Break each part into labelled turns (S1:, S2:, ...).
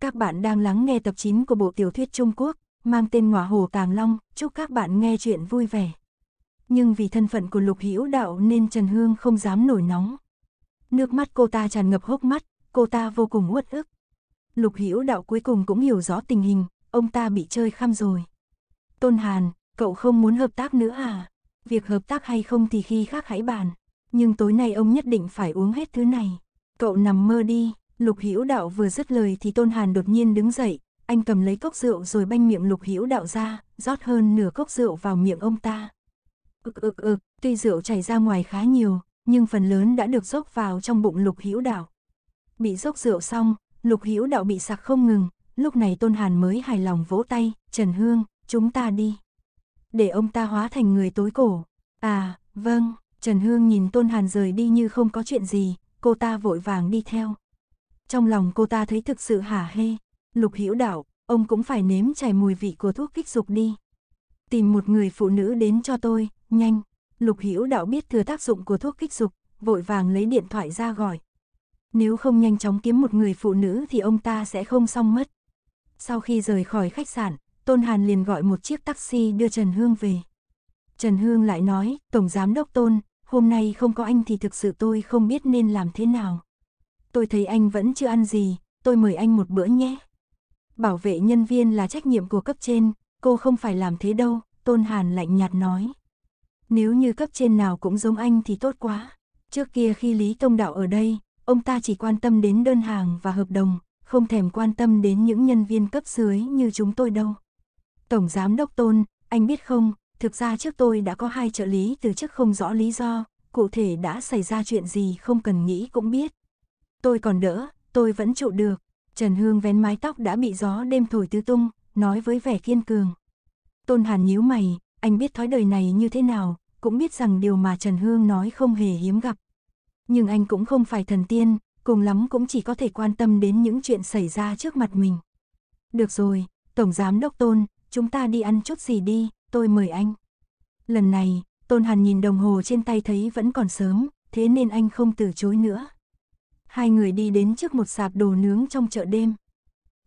S1: Các bạn đang lắng nghe tập 9 của bộ tiểu thuyết Trung Quốc, mang tên Ngọa Hồ Tàng Long, chúc các bạn nghe chuyện vui vẻ. Nhưng vì thân phận của Lục Hữu Đạo nên Trần Hương không dám nổi nóng. Nước mắt cô ta tràn ngập hốc mắt, cô ta vô cùng uất ức. Lục Hữu Đạo cuối cùng cũng hiểu rõ tình hình, ông ta bị chơi khăm rồi. Tôn Hàn, cậu không muốn hợp tác nữa à? Việc hợp tác hay không thì khi khác hãy bàn. Nhưng tối nay ông nhất định phải uống hết thứ này. Cậu nằm mơ đi, Lục Hữu Đạo vừa dứt lời thì Tôn Hàn đột nhiên đứng dậy, anh cầm lấy cốc rượu rồi banh miệng Lục Hữu Đạo ra, rót hơn nửa cốc rượu vào miệng ông ta. Ực ực ực, tuy rượu chảy ra ngoài khá nhiều, nhưng phần lớn đã được rót vào trong bụng Lục Hữu Đạo. Bị rót rượu xong, Lục Hữu Đạo bị sặc không ngừng, lúc này Tôn Hàn mới hài lòng vỗ tay, "Trần Hương, chúng ta đi." Để ông ta hóa thành người tối cổ. "À, vâng." Trần Hương nhìn Tôn Hàn rời đi như không có chuyện gì, cô ta vội vàng đi theo. Trong lòng cô ta thấy thực sự hả hê. Lục Hữu Đạo, ông cũng phải nếm trải mùi vị của thuốc kích dục đi. Tìm một người phụ nữ đến cho tôi, nhanh. Lục Hữu Đạo biết thừa tác dụng của thuốc kích dục, vội vàng lấy điện thoại ra gọi. Nếu không nhanh chóng kiếm một người phụ nữ thì ông ta sẽ không xong mất. Sau khi rời khỏi khách sạn, Tôn Hàn liền gọi một chiếc taxi đưa Trần Hương về. Trần Hương lại nói, Tổng Giám Đốc Tôn, hôm nay không có anh thì thực sự tôi không biết nên làm thế nào tôi thấy anh vẫn chưa ăn gì, tôi mời anh một bữa nhé. Bảo vệ nhân viên là trách nhiệm của cấp trên, cô không phải làm thế đâu, Tôn Hàn lạnh nhạt nói. Nếu như cấp trên nào cũng giống anh thì tốt quá. Trước kia khi Lý Tông Đạo ở đây, ông ta chỉ quan tâm đến đơn hàng và hợp đồng, không thèm quan tâm đến những nhân viên cấp dưới như chúng tôi đâu. Tổng Giám Đốc Tôn, anh biết không, thực ra trước tôi đã có hai trợ lý từ chức không rõ lý do, cụ thể đã xảy ra chuyện gì không cần nghĩ cũng biết, Tôi còn đỡ, tôi vẫn trụ được. Trần Hương vén mái tóc đã bị gió đêm thổi tứ tung, nói với vẻ kiên cường. Tôn Hàn nhíu mày, anh biết thói đời này như thế nào, cũng biết rằng điều mà Trần Hương nói không hề hiếm gặp. Nhưng anh cũng không phải thần tiên, cùng lắm cũng chỉ có thể quan tâm đến những chuyện xảy ra trước mặt mình. Được rồi, Tổng Giám Đốc Tôn, chúng ta đi ăn chút gì đi, tôi mời anh. Lần này, Tôn Hàn nhìn đồng hồ trên tay thấy vẫn còn sớm, thế nên anh không từ chối nữa hai người đi đến trước một sạp đồ nướng trong chợ đêm.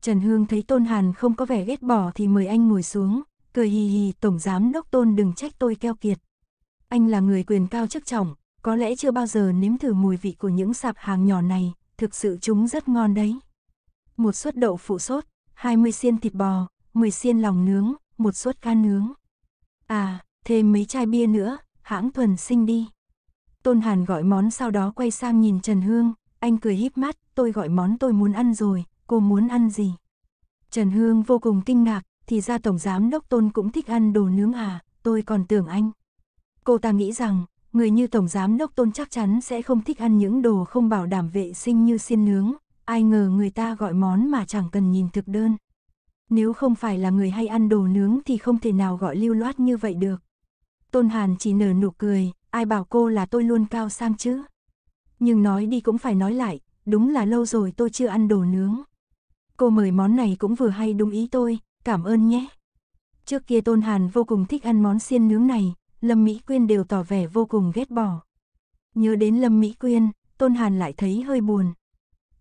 S1: Trần Hương thấy Tôn Hàn không có vẻ ghét bỏ thì mời anh ngồi xuống, cười hì hì Tổng Giám Đốc Tôn đừng trách tôi keo kiệt. Anh là người quyền cao chức trọng, có lẽ chưa bao giờ nếm thử mùi vị của những sạp hàng nhỏ này, thực sự chúng rất ngon đấy. Một suất đậu phụ sốt, 20 xiên thịt bò, 10 xiên lòng nướng, một suất cá nướng. À, thêm mấy chai bia nữa, hãng thuần sinh đi. Tôn Hàn gọi món sau đó quay sang nhìn Trần Hương, anh cười híp mắt, tôi gọi món tôi muốn ăn rồi, cô muốn ăn gì? Trần Hương vô cùng kinh ngạc, thì ra Tổng Giám Đốc Tôn cũng thích ăn đồ nướng à, tôi còn tưởng anh. Cô ta nghĩ rằng, người như Tổng Giám Đốc Tôn chắc chắn sẽ không thích ăn những đồ không bảo đảm vệ sinh như xiên nướng, ai ngờ người ta gọi món mà chẳng cần nhìn thực đơn. Nếu không phải là người hay ăn đồ nướng thì không thể nào gọi lưu loát như vậy được. Tôn Hàn chỉ nở nụ cười, ai bảo cô là tôi luôn cao sang chứ nhưng nói đi cũng phải nói lại, đúng là lâu rồi tôi chưa ăn đồ nướng. Cô mời món này cũng vừa hay đúng ý tôi, cảm ơn nhé. Trước kia Tôn Hàn vô cùng thích ăn món xiên nướng này, Lâm Mỹ Quyên đều tỏ vẻ vô cùng ghét bỏ. Nhớ đến Lâm Mỹ Quyên, Tôn Hàn lại thấy hơi buồn.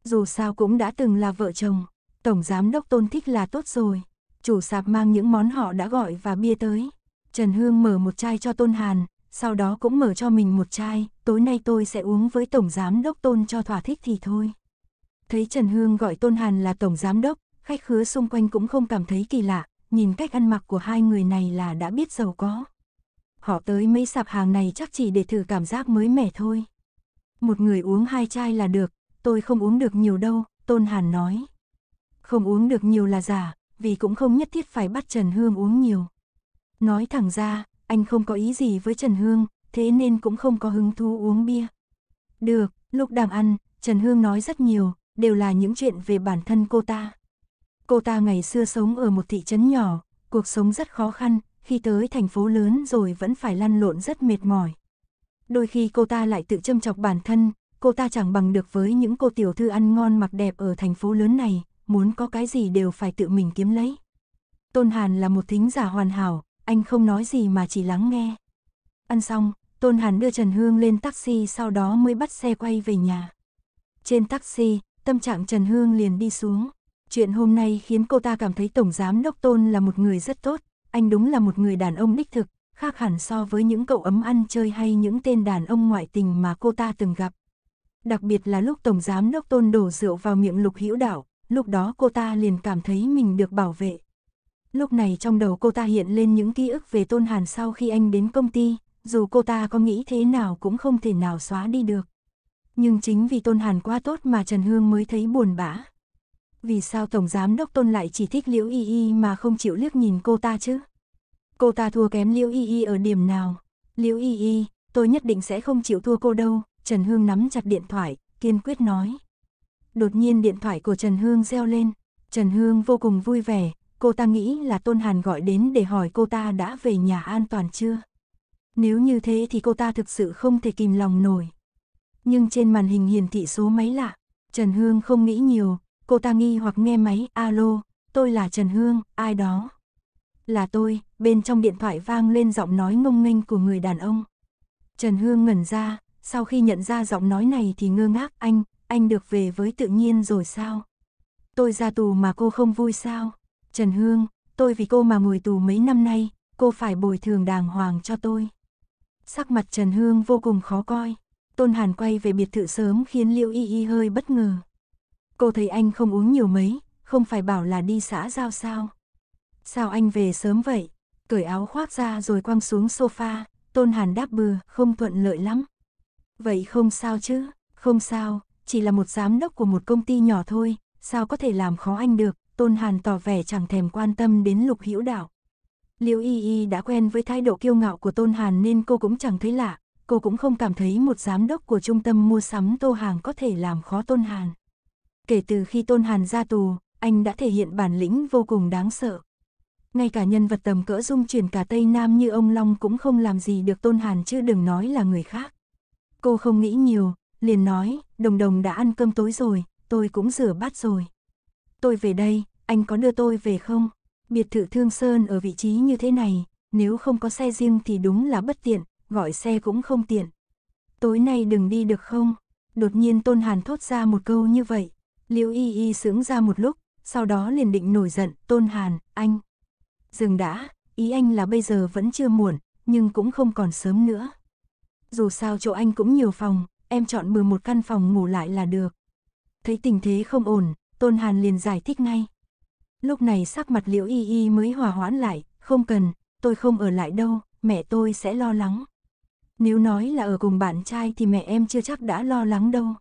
S1: Dù sao cũng đã từng là vợ chồng, Tổng Giám Đốc Tôn thích là tốt rồi. Chủ sạp mang những món họ đã gọi và bia tới. Trần Hương mở một chai cho Tôn Hàn, sau đó cũng mở cho mình một chai, tối nay tôi sẽ uống với Tổng Giám Đốc Tôn cho thỏa thích thì thôi. Thấy Trần Hương gọi Tôn Hàn là Tổng Giám Đốc, khách khứa xung quanh cũng không cảm thấy kỳ lạ, nhìn cách ăn mặc của hai người này là đã biết giàu có. Họ tới mấy sạp hàng này chắc chỉ để thử cảm giác mới mẻ thôi. Một người uống hai chai là được, tôi không uống được nhiều đâu, Tôn Hàn nói. Không uống được nhiều là giả, vì cũng không nhất thiết phải bắt Trần Hương uống nhiều. Nói thẳng ra, anh không có ý gì với Trần Hương, thế nên cũng không có hứng thú uống bia. Được, lúc đang ăn, Trần Hương nói rất nhiều, đều là những chuyện về bản thân cô ta. Cô ta ngày xưa sống ở một thị trấn nhỏ, cuộc sống rất khó khăn, khi tới thành phố lớn rồi vẫn phải lăn lộn rất mệt mỏi. Đôi khi cô ta lại tự châm chọc bản thân, cô ta chẳng bằng được với những cô tiểu thư ăn ngon mặc đẹp ở thành phố lớn này, muốn có cái gì đều phải tự mình kiếm lấy. Tôn Hàn là một thính giả hoàn hảo, anh không nói gì mà chỉ lắng nghe. Ăn xong, Tôn Hàn đưa Trần Hương lên taxi sau đó mới bắt xe quay về nhà. Trên taxi, tâm trạng Trần Hương liền đi xuống. Chuyện hôm nay khiến cô ta cảm thấy Tổng Giám Đốc Tôn là một người rất tốt, anh đúng là một người đàn ông đích thực, khác hẳn so với những cậu ấm ăn chơi hay những tên đàn ông ngoại tình mà cô ta từng gặp. Đặc biệt là lúc Tổng Giám Đốc Tôn đổ rượu vào miệng lục hữu đảo, lúc đó cô ta liền cảm thấy mình được bảo vệ. Lúc này trong đầu cô ta hiện lên những ký ức về Tôn Hàn sau khi anh đến công ty, dù cô ta có nghĩ thế nào cũng không thể nào xóa đi được. Nhưng chính vì Tôn Hàn quá tốt mà Trần Hương mới thấy buồn bã. Vì sao Tổng Giám Đốc Tôn lại chỉ thích Liễu Y Y mà không chịu liếc nhìn cô ta chứ? Cô ta thua kém Liễu Y Y ở điểm nào? Liễu Y Y, tôi nhất định sẽ không chịu thua cô đâu, Trần Hương nắm chặt điện thoại, kiên quyết nói. Đột nhiên điện thoại của Trần Hương reo lên, Trần Hương vô cùng vui vẻ, cô ta nghĩ là Tôn Hàn gọi đến để hỏi cô ta đã về nhà an toàn chưa. Nếu như thế thì cô ta thực sự không thể kìm lòng nổi. Nhưng trên màn hình hiển thị số máy lạ, Trần Hương không nghĩ nhiều, cô ta nghi hoặc nghe máy, alo, tôi là Trần Hương, ai đó. Là tôi, bên trong điện thoại vang lên giọng nói ngông nghênh của người đàn ông. Trần Hương ngẩn ra, sau khi nhận ra giọng nói này thì ngơ ngác anh, anh được về với tự nhiên rồi sao? Tôi ra tù mà cô không vui sao? Trần Hương, tôi vì cô mà ngồi tù mấy năm nay, cô phải bồi thường đàng hoàng cho tôi sắc mặt Trần Hương vô cùng khó coi. Tôn Hàn quay về biệt thự sớm khiến Liễu Y Y hơi bất ngờ. Cô thấy anh không uống nhiều mấy, không phải bảo là đi xã giao sao. Sao anh về sớm vậy? Cởi áo khoác ra rồi quăng xuống sofa, Tôn Hàn đáp bừa, không thuận lợi lắm. Vậy không sao chứ, không sao, chỉ là một giám đốc của một công ty nhỏ thôi, sao có thể làm khó anh được, Tôn Hàn tỏ vẻ chẳng thèm quan tâm đến Lục Hữu Đạo. Liễu Y Y đã quen với thái độ kiêu ngạo của Tôn Hàn nên cô cũng chẳng thấy lạ, cô cũng không cảm thấy một giám đốc của trung tâm mua sắm Tô Hàng có thể làm khó Tôn Hàn. Kể từ khi Tôn Hàn ra tù, anh đã thể hiện bản lĩnh vô cùng đáng sợ. Ngay cả nhân vật tầm cỡ dung chuyển cả Tây Nam như ông Long cũng không làm gì được Tôn Hàn chứ đừng nói là người khác. Cô không nghĩ nhiều, liền nói, đồng đồng đã ăn cơm tối rồi, tôi cũng rửa bát rồi. Tôi về đây, anh có đưa tôi về không? biệt thự Thương Sơn ở vị trí như thế này, nếu không có xe riêng thì đúng là bất tiện, gọi xe cũng không tiện. Tối nay đừng đi được không? Đột nhiên Tôn Hàn thốt ra một câu như vậy. Liễu Y Y sướng ra một lúc, sau đó liền định nổi giận, Tôn Hàn, anh. Dừng đã, ý anh là bây giờ vẫn chưa muộn, nhưng cũng không còn sớm nữa. Dù sao chỗ anh cũng nhiều phòng, em chọn bừa một căn phòng ngủ lại là được. Thấy tình thế không ổn, Tôn Hàn liền giải thích ngay. Lúc này sắc mặt liễu y y mới hòa hoãn lại, không cần, tôi không ở lại đâu, mẹ tôi sẽ lo lắng. Nếu nói là ở cùng bạn trai thì mẹ em chưa chắc đã lo lắng đâu.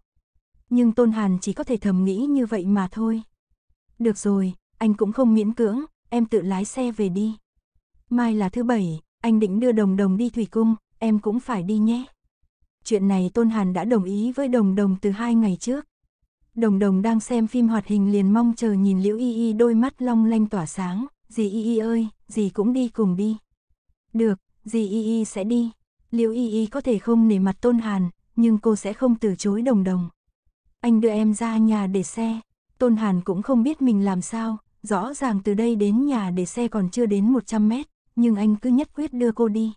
S1: Nhưng Tôn Hàn chỉ có thể thầm nghĩ như vậy mà thôi. Được rồi, anh cũng không miễn cưỡng, em tự lái xe về đi. Mai là thứ bảy, anh định đưa Đồng Đồng đi Thủy Cung, em cũng phải đi nhé. Chuyện này Tôn Hàn đã đồng ý với Đồng Đồng từ hai ngày trước. Đồng đồng đang xem phim hoạt hình liền mong chờ nhìn Liễu Y Y đôi mắt long lanh tỏa sáng, dì Y Y ơi, dì cũng đi cùng đi. Được, dì Y Y sẽ đi. Liễu Y Y có thể không nể mặt Tôn Hàn, nhưng cô sẽ không từ chối đồng đồng. Anh đưa em ra nhà để xe. Tôn Hàn cũng không biết mình làm sao, rõ ràng từ đây đến nhà để xe còn chưa đến 100 mét, nhưng anh cứ nhất quyết đưa cô đi.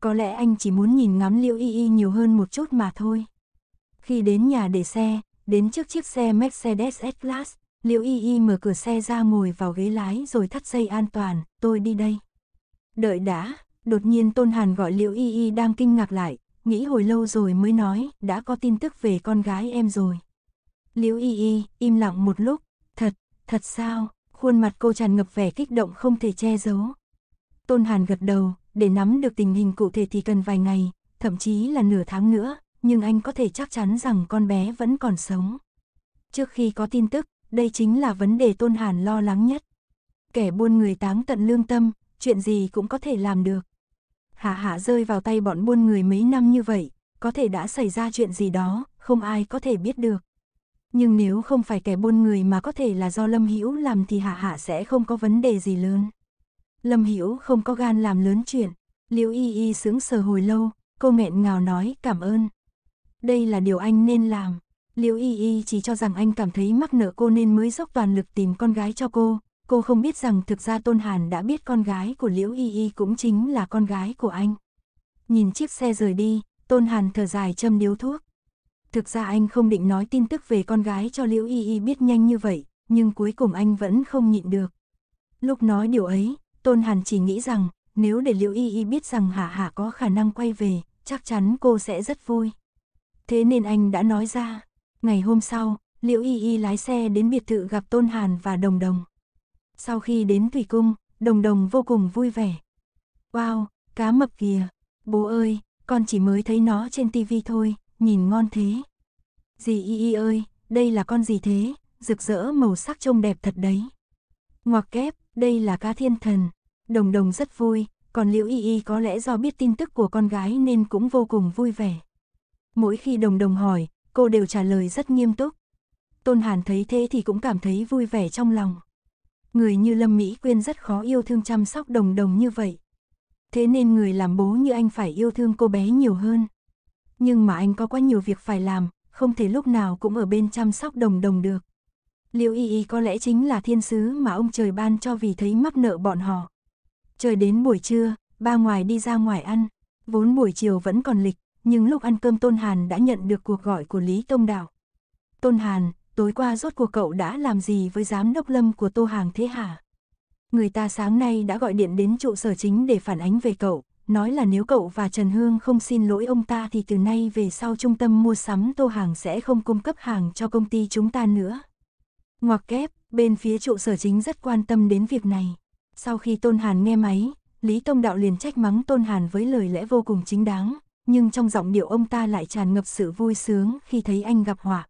S1: Có lẽ anh chỉ muốn nhìn ngắm Liễu Y Y nhiều hơn một chút mà thôi. Khi đến nhà để xe, đến trước chiếc xe Mercedes S-Class, Liễu Y Y mở cửa xe ra ngồi vào ghế lái rồi thắt dây an toàn, tôi đi đây. Đợi đã, đột nhiên Tôn Hàn gọi Liễu Y Y đang kinh ngạc lại, nghĩ hồi lâu rồi mới nói, đã có tin tức về con gái em rồi. Liễu Y Y, im lặng một lúc, thật, thật sao, khuôn mặt cô tràn ngập vẻ kích động không thể che giấu. Tôn Hàn gật đầu, để nắm được tình hình cụ thể thì cần vài ngày, thậm chí là nửa tháng nữa, nhưng anh có thể chắc chắn rằng con bé vẫn còn sống. Trước khi có tin tức, đây chính là vấn đề Tôn Hàn lo lắng nhất. Kẻ buôn người táng tận lương tâm, chuyện gì cũng có thể làm được. Hạ hạ rơi vào tay bọn buôn người mấy năm như vậy, có thể đã xảy ra chuyện gì đó, không ai có thể biết được. Nhưng nếu không phải kẻ buôn người mà có thể là do Lâm Hữu làm thì Hạ Hạ sẽ không có vấn đề gì lớn. Lâm Hữu không có gan làm lớn chuyện, Liễu Y Y sướng sờ hồi lâu, cô nghẹn ngào nói cảm ơn đây là điều anh nên làm. Liễu Y Y chỉ cho rằng anh cảm thấy mắc nợ cô nên mới dốc toàn lực tìm con gái cho cô. Cô không biết rằng thực ra Tôn Hàn đã biết con gái của Liễu Y Y cũng chính là con gái của anh. Nhìn chiếc xe rời đi, Tôn Hàn thở dài châm điếu thuốc. Thực ra anh không định nói tin tức về con gái cho Liễu Y Y biết nhanh như vậy, nhưng cuối cùng anh vẫn không nhịn được. Lúc nói điều ấy, Tôn Hàn chỉ nghĩ rằng, nếu để Liễu Y Y biết rằng Hạ Hạ có khả năng quay về, chắc chắn cô sẽ rất vui. Thế nên anh đã nói ra. Ngày hôm sau, Liễu Y Y lái xe đến biệt thự gặp Tôn Hàn và Đồng Đồng. Sau khi đến Thủy Cung, Đồng Đồng vô cùng vui vẻ. Wow, cá mập kìa. Bố ơi, con chỉ mới thấy nó trên tivi thôi, nhìn ngon thế. Dì Y Y ơi, đây là con gì thế, rực rỡ màu sắc trông đẹp thật đấy. Ngoặc kép, đây là cá thiên thần. Đồng Đồng rất vui, còn Liễu Y Y có lẽ do biết tin tức của con gái nên cũng vô cùng vui vẻ. Mỗi khi đồng đồng hỏi, cô đều trả lời rất nghiêm túc. Tôn Hàn thấy thế thì cũng cảm thấy vui vẻ trong lòng. Người như Lâm Mỹ Quyên rất khó yêu thương chăm sóc đồng đồng như vậy. Thế nên người làm bố như anh phải yêu thương cô bé nhiều hơn. Nhưng mà anh có quá nhiều việc phải làm, không thể lúc nào cũng ở bên chăm sóc đồng đồng được. Liễu Y Y có lẽ chính là thiên sứ mà ông trời ban cho vì thấy mắc nợ bọn họ. Trời đến buổi trưa, ba ngoài đi ra ngoài ăn, vốn buổi chiều vẫn còn lịch, nhưng lúc ăn cơm Tôn Hàn đã nhận được cuộc gọi của Lý Tông đạo Tôn Hàn, tối qua rốt cuộc cậu đã làm gì với giám đốc lâm của Tô Hàng thế hả? Người ta sáng nay đã gọi điện đến trụ sở chính để phản ánh về cậu, nói là nếu cậu và Trần Hương không xin lỗi ông ta thì từ nay về sau trung tâm mua sắm Tô Hàng sẽ không cung cấp hàng cho công ty chúng ta nữa. Ngoặc kép, bên phía trụ sở chính rất quan tâm đến việc này. Sau khi Tôn Hàn nghe máy, Lý Tông Đạo liền trách mắng Tôn Hàn với lời lẽ vô cùng chính đáng, nhưng trong giọng điệu ông ta lại tràn ngập sự vui sướng khi thấy anh gặp họa.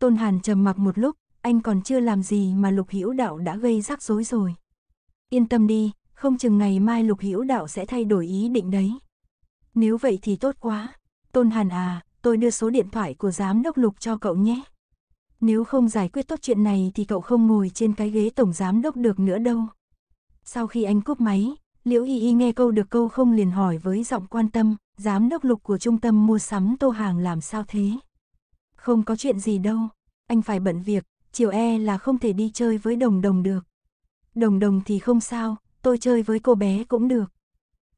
S1: Tôn Hàn trầm mặc một lúc, anh còn chưa làm gì mà Lục Hữu Đạo đã gây rắc rối rồi. Yên tâm đi, không chừng ngày mai Lục Hữu Đạo sẽ thay đổi ý định đấy. Nếu vậy thì tốt quá. Tôn Hàn à, tôi đưa số điện thoại của giám đốc Lục cho cậu nhé. Nếu không giải quyết tốt chuyện này thì cậu không ngồi trên cái ghế tổng giám đốc được nữa đâu. Sau khi anh cúp máy, Liễu Y Y nghe câu được câu không liền hỏi với giọng quan tâm, Giám đốc lục của trung tâm mua sắm tô hàng làm sao thế? Không có chuyện gì đâu, anh phải bận việc, chiều e là không thể đi chơi với đồng đồng được. Đồng đồng thì không sao, tôi chơi với cô bé cũng được.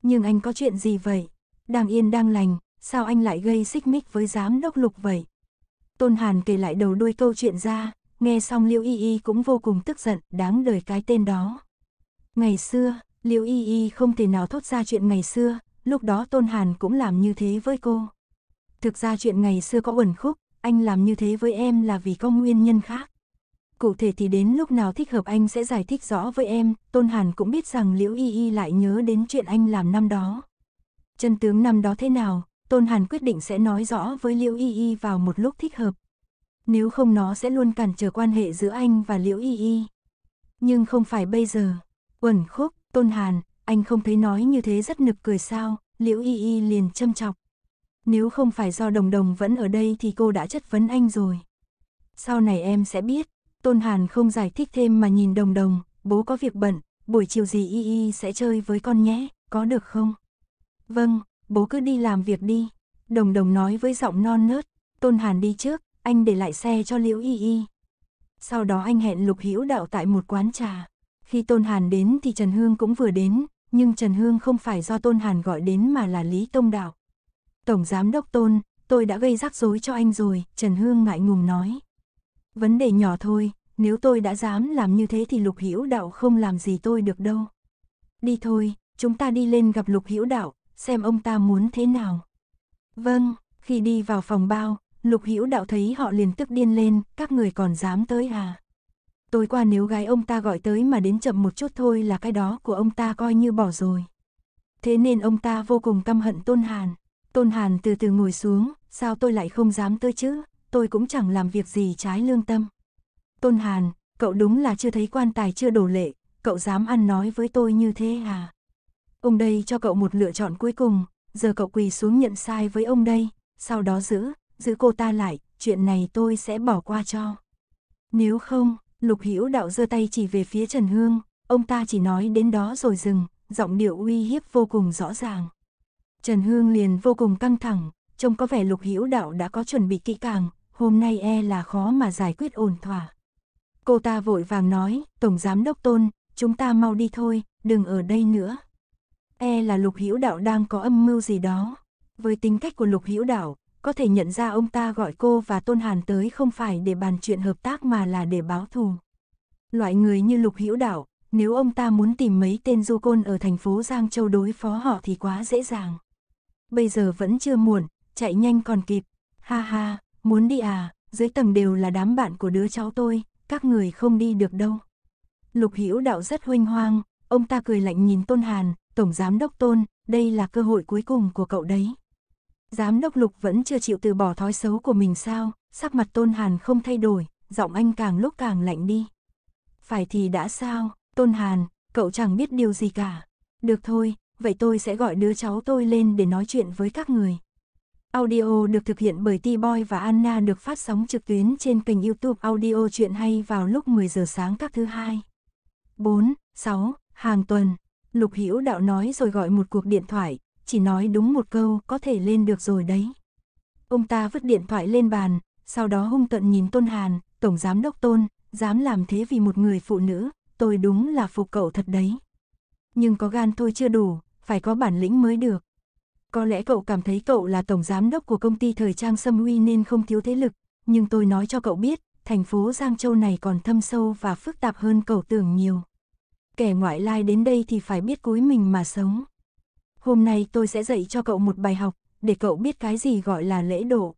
S1: Nhưng anh có chuyện gì vậy? Đang yên đang lành, sao anh lại gây xích mích với giám đốc lục vậy? Tôn Hàn kể lại đầu đuôi câu chuyện ra, nghe xong Liễu Y Y cũng vô cùng tức giận, đáng đời cái tên đó. Ngày xưa, Liễu Y Y không thể nào thốt ra chuyện ngày xưa, lúc đó Tôn Hàn cũng làm như thế với cô. Thực ra chuyện ngày xưa có uẩn khúc, anh làm như thế với em là vì có nguyên nhân khác. Cụ thể thì đến lúc nào thích hợp anh sẽ giải thích rõ với em, Tôn Hàn cũng biết rằng Liễu Y Y lại nhớ đến chuyện anh làm năm đó. Chân tướng năm đó thế nào, Tôn Hàn quyết định sẽ nói rõ với Liễu Y Y vào một lúc thích hợp. Nếu không nó sẽ luôn cản trở quan hệ giữa anh và Liễu Y Y. Nhưng không phải bây giờ. Uẩn khúc, Tôn Hàn, anh không thấy nói như thế rất nực cười sao, liễu y y liền châm chọc. Nếu không phải do đồng đồng vẫn ở đây thì cô đã chất vấn anh rồi. Sau này em sẽ biết, Tôn Hàn không giải thích thêm mà nhìn đồng đồng, bố có việc bận, buổi chiều gì y y sẽ chơi với con nhé, có được không? Vâng, bố cứ đi làm việc đi. Đồng đồng nói với giọng non nớt, Tôn Hàn đi trước, anh để lại xe cho Liễu Y Y. Sau đó anh hẹn Lục Hữu Đạo tại một quán trà. Khi Tôn Hàn đến thì Trần Hương cũng vừa đến, nhưng Trần Hương không phải do Tôn Hàn gọi đến mà là Lý Tông Đạo. Tổng Giám Đốc Tôn, tôi đã gây rắc rối cho anh rồi, Trần Hương ngại ngùng nói. Vấn đề nhỏ thôi, nếu tôi đã dám làm như thế thì Lục Hữu Đạo không làm gì tôi được đâu. Đi thôi, chúng ta đi lên gặp Lục Hữu Đạo, xem ông ta muốn thế nào. Vâng, khi đi vào phòng bao, Lục Hữu Đạo thấy họ liền tức điên lên, các người còn dám tới à? tối qua nếu gái ông ta gọi tới mà đến chậm một chút thôi là cái đó của ông ta coi như bỏ rồi. Thế nên ông ta vô cùng căm hận Tôn Hàn. Tôn Hàn từ từ ngồi xuống, sao tôi lại không dám tới chứ, tôi cũng chẳng làm việc gì trái lương tâm. Tôn Hàn, cậu đúng là chưa thấy quan tài chưa đổ lệ, cậu dám ăn nói với tôi như thế à? Ông đây cho cậu một lựa chọn cuối cùng, giờ cậu quỳ xuống nhận sai với ông đây, sau đó giữ, giữ cô ta lại, chuyện này tôi sẽ bỏ qua cho. Nếu không, Lục Hữu Đạo giơ tay chỉ về phía Trần Hương, ông ta chỉ nói đến đó rồi dừng, giọng điệu uy hiếp vô cùng rõ ràng. Trần Hương liền vô cùng căng thẳng, trông có vẻ Lục Hữu Đạo đã có chuẩn bị kỹ càng, hôm nay e là khó mà giải quyết ổn thỏa. Cô ta vội vàng nói, Tổng Giám Đốc Tôn, chúng ta mau đi thôi, đừng ở đây nữa. E là Lục Hữu Đạo đang có âm mưu gì đó. Với tính cách của Lục Hữu Đạo, có thể nhận ra ông ta gọi cô và Tôn Hàn tới không phải để bàn chuyện hợp tác mà là để báo thù. Loại người như Lục Hữu đạo nếu ông ta muốn tìm mấy tên du côn ở thành phố Giang Châu đối phó họ thì quá dễ dàng. Bây giờ vẫn chưa muộn, chạy nhanh còn kịp. Ha ha, muốn đi à, dưới tầng đều là đám bạn của đứa cháu tôi, các người không đi được đâu. Lục Hữu Đạo rất hoanh hoang, ông ta cười lạnh nhìn Tôn Hàn, Tổng Giám Đốc Tôn, đây là cơ hội cuối cùng của cậu đấy. Giám đốc Lục vẫn chưa chịu từ bỏ thói xấu của mình sao, sắc mặt Tôn Hàn không thay đổi, giọng anh càng lúc càng lạnh đi. Phải thì đã sao, Tôn Hàn, cậu chẳng biết điều gì cả. Được thôi, vậy tôi sẽ gọi đứa cháu tôi lên để nói chuyện với các người. Audio được thực hiện bởi T-Boy và Anna được phát sóng trực tuyến trên kênh youtube Audio Chuyện Hay vào lúc 10 giờ sáng các thứ hai. 4, 6, hàng tuần. Lục Hữu Đạo nói rồi gọi một cuộc điện thoại, chỉ nói đúng một câu có thể lên được rồi đấy. Ông ta vứt điện thoại lên bàn, sau đó hung tận nhìn Tôn Hàn, Tổng Giám Đốc Tôn, dám làm thế vì một người phụ nữ, tôi đúng là phục cậu thật đấy. Nhưng có gan thôi chưa đủ, phải có bản lĩnh mới được. Có lẽ cậu cảm thấy cậu là Tổng Giám Đốc của công ty thời trang Sâm Uy nên không thiếu thế lực, nhưng tôi nói cho cậu biết, thành phố Giang Châu này còn thâm sâu và phức tạp hơn cậu tưởng nhiều. Kẻ ngoại lai đến đây thì phải biết cúi mình mà sống hôm nay tôi sẽ dạy cho cậu một bài học, để cậu biết cái gì gọi là lễ độ.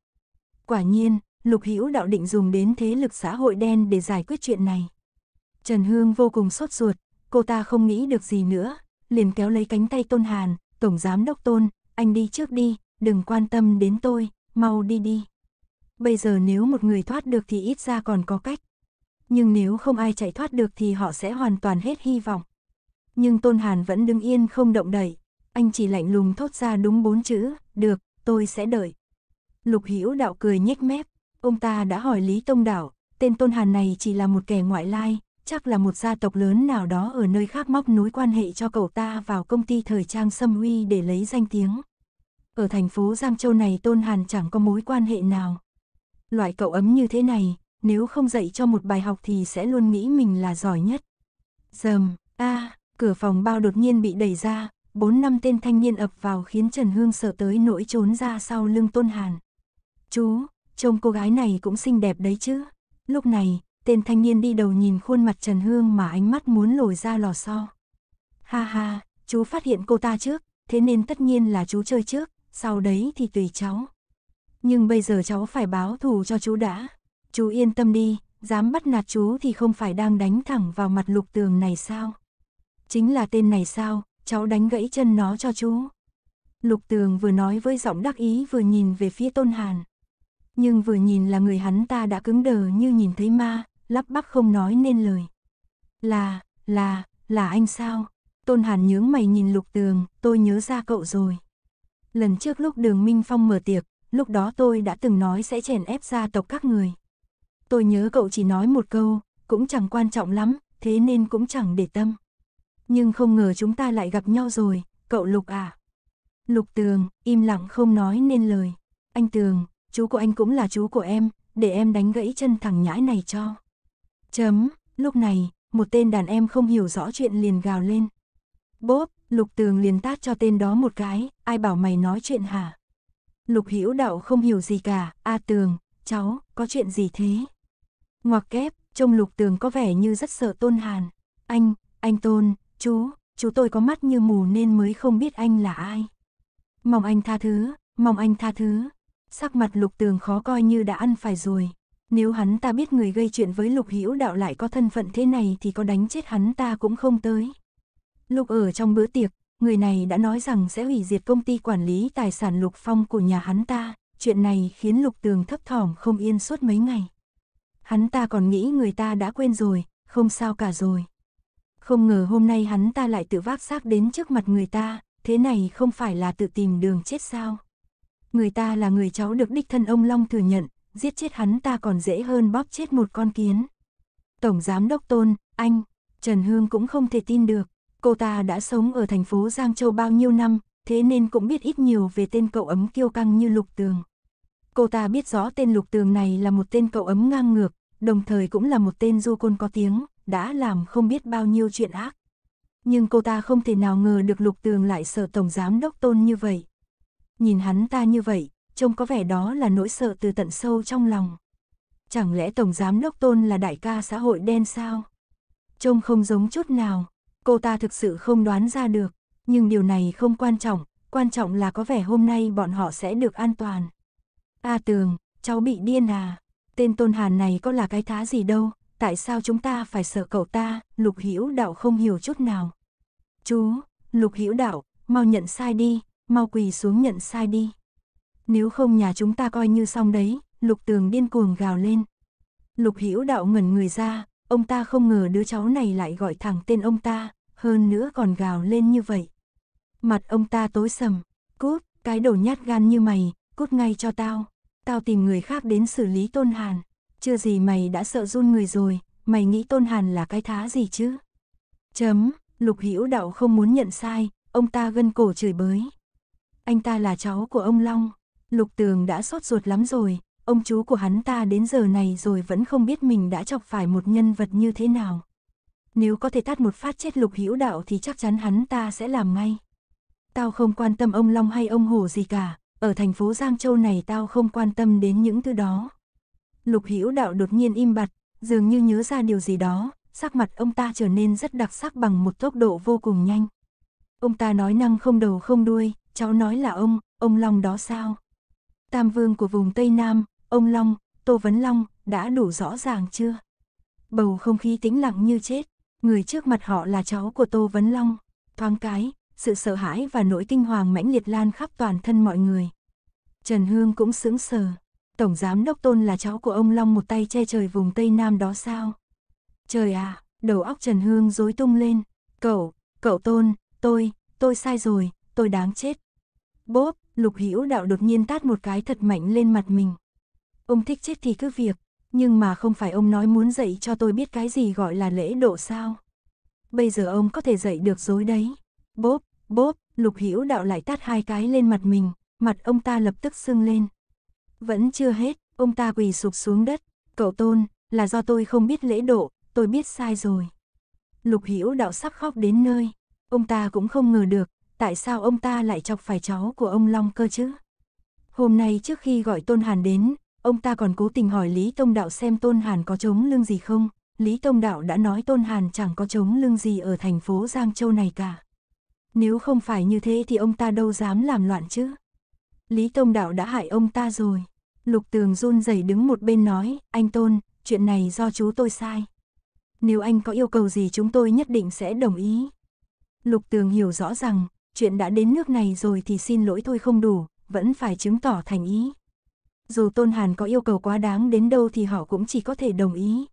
S1: Quả nhiên, Lục Hữu đạo định dùng đến thế lực xã hội đen để giải quyết chuyện này. Trần Hương vô cùng sốt ruột, cô ta không nghĩ được gì nữa, liền kéo lấy cánh tay Tôn Hàn, Tổng Giám Đốc Tôn, anh đi trước đi, đừng quan tâm đến tôi, mau đi đi. Bây giờ nếu một người thoát được thì ít ra còn có cách. Nhưng nếu không ai chạy thoát được thì họ sẽ hoàn toàn hết hy vọng. Nhưng Tôn Hàn vẫn đứng yên không động đậy anh chỉ lạnh lùng thốt ra đúng bốn chữ, được, tôi sẽ đợi. Lục Hữu đạo cười nhếch mép, ông ta đã hỏi Lý Tông Đảo, tên Tôn Hàn này chỉ là một kẻ ngoại lai, chắc là một gia tộc lớn nào đó ở nơi khác móc nối quan hệ cho cậu ta vào công ty thời trang Sâm Huy để lấy danh tiếng. Ở thành phố Giang Châu này Tôn Hàn chẳng có mối quan hệ nào. Loại cậu ấm như thế này, nếu không dạy cho một bài học thì sẽ luôn nghĩ mình là giỏi nhất. Dầm, a, à, cửa phòng bao đột nhiên bị đẩy ra, bốn năm tên thanh niên ập vào khiến Trần Hương sợ tới nỗi trốn ra sau lưng Tôn Hàn. Chú, trông cô gái này cũng xinh đẹp đấy chứ. Lúc này, tên thanh niên đi đầu nhìn khuôn mặt Trần Hương mà ánh mắt muốn lồi ra lò xo. Ha ha, chú phát hiện cô ta trước, thế nên tất nhiên là chú chơi trước, sau đấy thì tùy cháu. Nhưng bây giờ cháu phải báo thù cho chú đã. Chú yên tâm đi, dám bắt nạt chú thì không phải đang đánh thẳng vào mặt lục tường này sao? Chính là tên này sao, cháu đánh gãy chân nó cho chú. Lục Tường vừa nói với giọng đắc ý vừa nhìn về phía Tôn Hàn. Nhưng vừa nhìn là người hắn ta đã cứng đờ như nhìn thấy ma, lắp bắp không nói nên lời. Là, là, là anh sao? Tôn Hàn nhướng mày nhìn Lục Tường, tôi nhớ ra cậu rồi. Lần trước lúc đường Minh Phong mở tiệc, lúc đó tôi đã từng nói sẽ chèn ép gia tộc các người. Tôi nhớ cậu chỉ nói một câu, cũng chẳng quan trọng lắm, thế nên cũng chẳng để tâm nhưng không ngờ chúng ta lại gặp nhau rồi, cậu Lục à. Lục Tường, im lặng không nói nên lời. Anh Tường, chú của anh cũng là chú của em, để em đánh gãy chân thằng nhãi này cho. Chấm, lúc này, một tên đàn em không hiểu rõ chuyện liền gào lên. Bốp, Lục Tường liền tát cho tên đó một cái, ai bảo mày nói chuyện hả? Lục Hữu Đạo không hiểu gì cả, A Tường, cháu, có chuyện gì thế? Ngoặc kép, trông Lục Tường có vẻ như rất sợ Tôn Hàn. Anh, anh Tôn, chú, chú tôi có mắt như mù nên mới không biết anh là ai. Mong anh tha thứ, mong anh tha thứ. Sắc mặt lục tường khó coi như đã ăn phải rồi. Nếu hắn ta biết người gây chuyện với lục hữu đạo lại có thân phận thế này thì có đánh chết hắn ta cũng không tới. Lục ở trong bữa tiệc, người này đã nói rằng sẽ hủy diệt công ty quản lý tài sản lục phong của nhà hắn ta. Chuyện này khiến lục tường thấp thỏm không yên suốt mấy ngày. Hắn ta còn nghĩ người ta đã quên rồi, không sao cả rồi không ngờ hôm nay hắn ta lại tự vác xác đến trước mặt người ta, thế này không phải là tự tìm đường chết sao. Người ta là người cháu được đích thân ông Long thừa nhận, giết chết hắn ta còn dễ hơn bóp chết một con kiến. Tổng Giám Đốc Tôn, anh, Trần Hương cũng không thể tin được, cô ta đã sống ở thành phố Giang Châu bao nhiêu năm, thế nên cũng biết ít nhiều về tên cậu ấm kiêu căng như Lục Tường. Cô ta biết rõ tên Lục Tường này là một tên cậu ấm ngang ngược, đồng thời cũng là một tên du côn có tiếng, đã làm không biết bao nhiêu chuyện ác. Nhưng cô ta không thể nào ngờ được Lục Tường lại sợ Tổng Giám Đốc Tôn như vậy. Nhìn hắn ta như vậy, trông có vẻ đó là nỗi sợ từ tận sâu trong lòng. Chẳng lẽ Tổng Giám Đốc Tôn là đại ca xã hội đen sao? Trông không giống chút nào, cô ta thực sự không đoán ra được, nhưng điều này không quan trọng, quan trọng là có vẻ hôm nay bọn họ sẽ được an toàn. A Tường, cháu bị điên à? Tên Tôn Hàn này có là cái thá gì đâu, tại sao chúng ta phải sợ cậu ta, lục hữu đạo không hiểu chút nào. Chú, lục hữu đạo, mau nhận sai đi, mau quỳ xuống nhận sai đi. Nếu không nhà chúng ta coi như xong đấy, lục tường điên cuồng gào lên. Lục hữu đạo ngẩn người ra, ông ta không ngờ đứa cháu này lại gọi thẳng tên ông ta, hơn nữa còn gào lên như vậy. Mặt ông ta tối sầm, cút, cái đồ nhát gan như mày, cút ngay cho tao, tao tìm người khác đến xử lý tôn hàn chưa gì mày đã sợ run người rồi, mày nghĩ Tôn Hàn là cái thá gì chứ? Chấm, Lục Hữu Đạo không muốn nhận sai, ông ta gân cổ chửi bới. Anh ta là cháu của ông Long, Lục Tường đã sốt ruột lắm rồi, ông chú của hắn ta đến giờ này rồi vẫn không biết mình đã chọc phải một nhân vật như thế nào. Nếu có thể tát một phát chết Lục Hữu Đạo thì chắc chắn hắn ta sẽ làm ngay. Tao không quan tâm ông Long hay ông hồ gì cả, ở thành phố Giang Châu này tao không quan tâm đến những thứ đó. Lục Hữu Đạo đột nhiên im bặt, dường như nhớ ra điều gì đó, sắc mặt ông ta trở nên rất đặc sắc bằng một tốc độ vô cùng nhanh. Ông ta nói năng không đầu không đuôi, cháu nói là ông, ông Long đó sao? Tam vương của vùng Tây Nam, ông Long, Tô Vấn Long, đã đủ rõ ràng chưa? Bầu không khí tĩnh lặng như chết, người trước mặt họ là cháu của Tô Vấn Long. Thoáng cái, sự sợ hãi và nỗi kinh hoàng mãnh liệt lan khắp toàn thân mọi người. Trần Hương cũng sững sờ. Tổng Giám Đốc Tôn là cháu của ông Long một tay che trời vùng Tây Nam đó sao? Trời à, đầu óc Trần Hương rối tung lên. Cậu, cậu Tôn, tôi, tôi sai rồi, tôi đáng chết. Bốp, Lục Hữu Đạo đột nhiên tát một cái thật mạnh lên mặt mình. Ông thích chết thì cứ việc, nhưng mà không phải ông nói muốn dạy cho tôi biết cái gì gọi là lễ độ sao? Bây giờ ông có thể dạy được dối đấy. Bốp, bốp, Lục Hữu Đạo lại tát hai cái lên mặt mình, mặt ông ta lập tức sưng lên. Vẫn chưa hết, ông ta quỳ sụp xuống đất. Cậu Tôn, là do tôi không biết lễ độ, tôi biết sai rồi. Lục Hữu đạo sắp khóc đến nơi. Ông ta cũng không ngờ được, tại sao ông ta lại chọc phải cháu của ông Long cơ chứ? Hôm nay trước khi gọi Tôn Hàn đến, ông ta còn cố tình hỏi Lý Tông Đạo xem Tôn Hàn có chống lưng gì không. Lý Tông Đạo đã nói Tôn Hàn chẳng có chống lưng gì ở thành phố Giang Châu này cả. Nếu không phải như thế thì ông ta đâu dám làm loạn chứ. Lý Tông Đạo đã hại ông ta rồi. Lục Tường run rẩy đứng một bên nói, anh Tôn, chuyện này do chú tôi sai. Nếu anh có yêu cầu gì chúng tôi nhất định sẽ đồng ý. Lục Tường hiểu rõ rằng, chuyện đã đến nước này rồi thì xin lỗi thôi không đủ, vẫn phải chứng tỏ thành ý. Dù Tôn Hàn có yêu cầu quá đáng đến đâu thì họ cũng chỉ có thể đồng ý.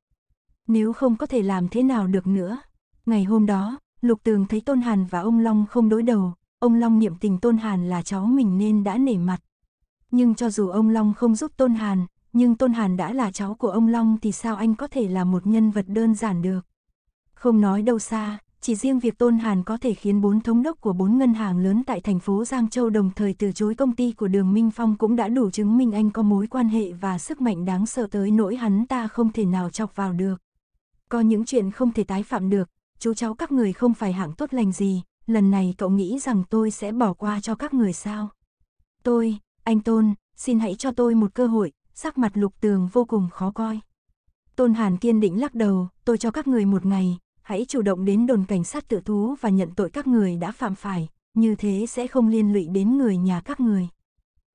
S1: Nếu không có thể làm thế nào được nữa. Ngày hôm đó, Lục Tường thấy Tôn Hàn và ông Long không đối đầu, ông Long niệm tình Tôn Hàn là cháu mình nên đã nể mặt. Nhưng cho dù ông Long không giúp Tôn Hàn, nhưng Tôn Hàn đã là cháu của ông Long thì sao anh có thể là một nhân vật đơn giản được. Không nói đâu xa, chỉ riêng việc Tôn Hàn có thể khiến bốn thống đốc của bốn ngân hàng lớn tại thành phố Giang Châu đồng thời từ chối công ty của Đường Minh Phong cũng đã đủ chứng minh anh có mối quan hệ và sức mạnh đáng sợ tới nỗi hắn ta không thể nào chọc vào được. Có những chuyện không thể tái phạm được, chú cháu các người không phải hạng tốt lành gì, lần này cậu nghĩ rằng tôi sẽ bỏ qua cho các người sao? Tôi, anh Tôn, xin hãy cho tôi một cơ hội, sắc mặt lục tường vô cùng khó coi. Tôn Hàn kiên định lắc đầu, tôi cho các người một ngày, hãy chủ động đến đồn cảnh sát tự thú và nhận tội các người đã phạm phải, như thế sẽ không liên lụy đến người nhà các người.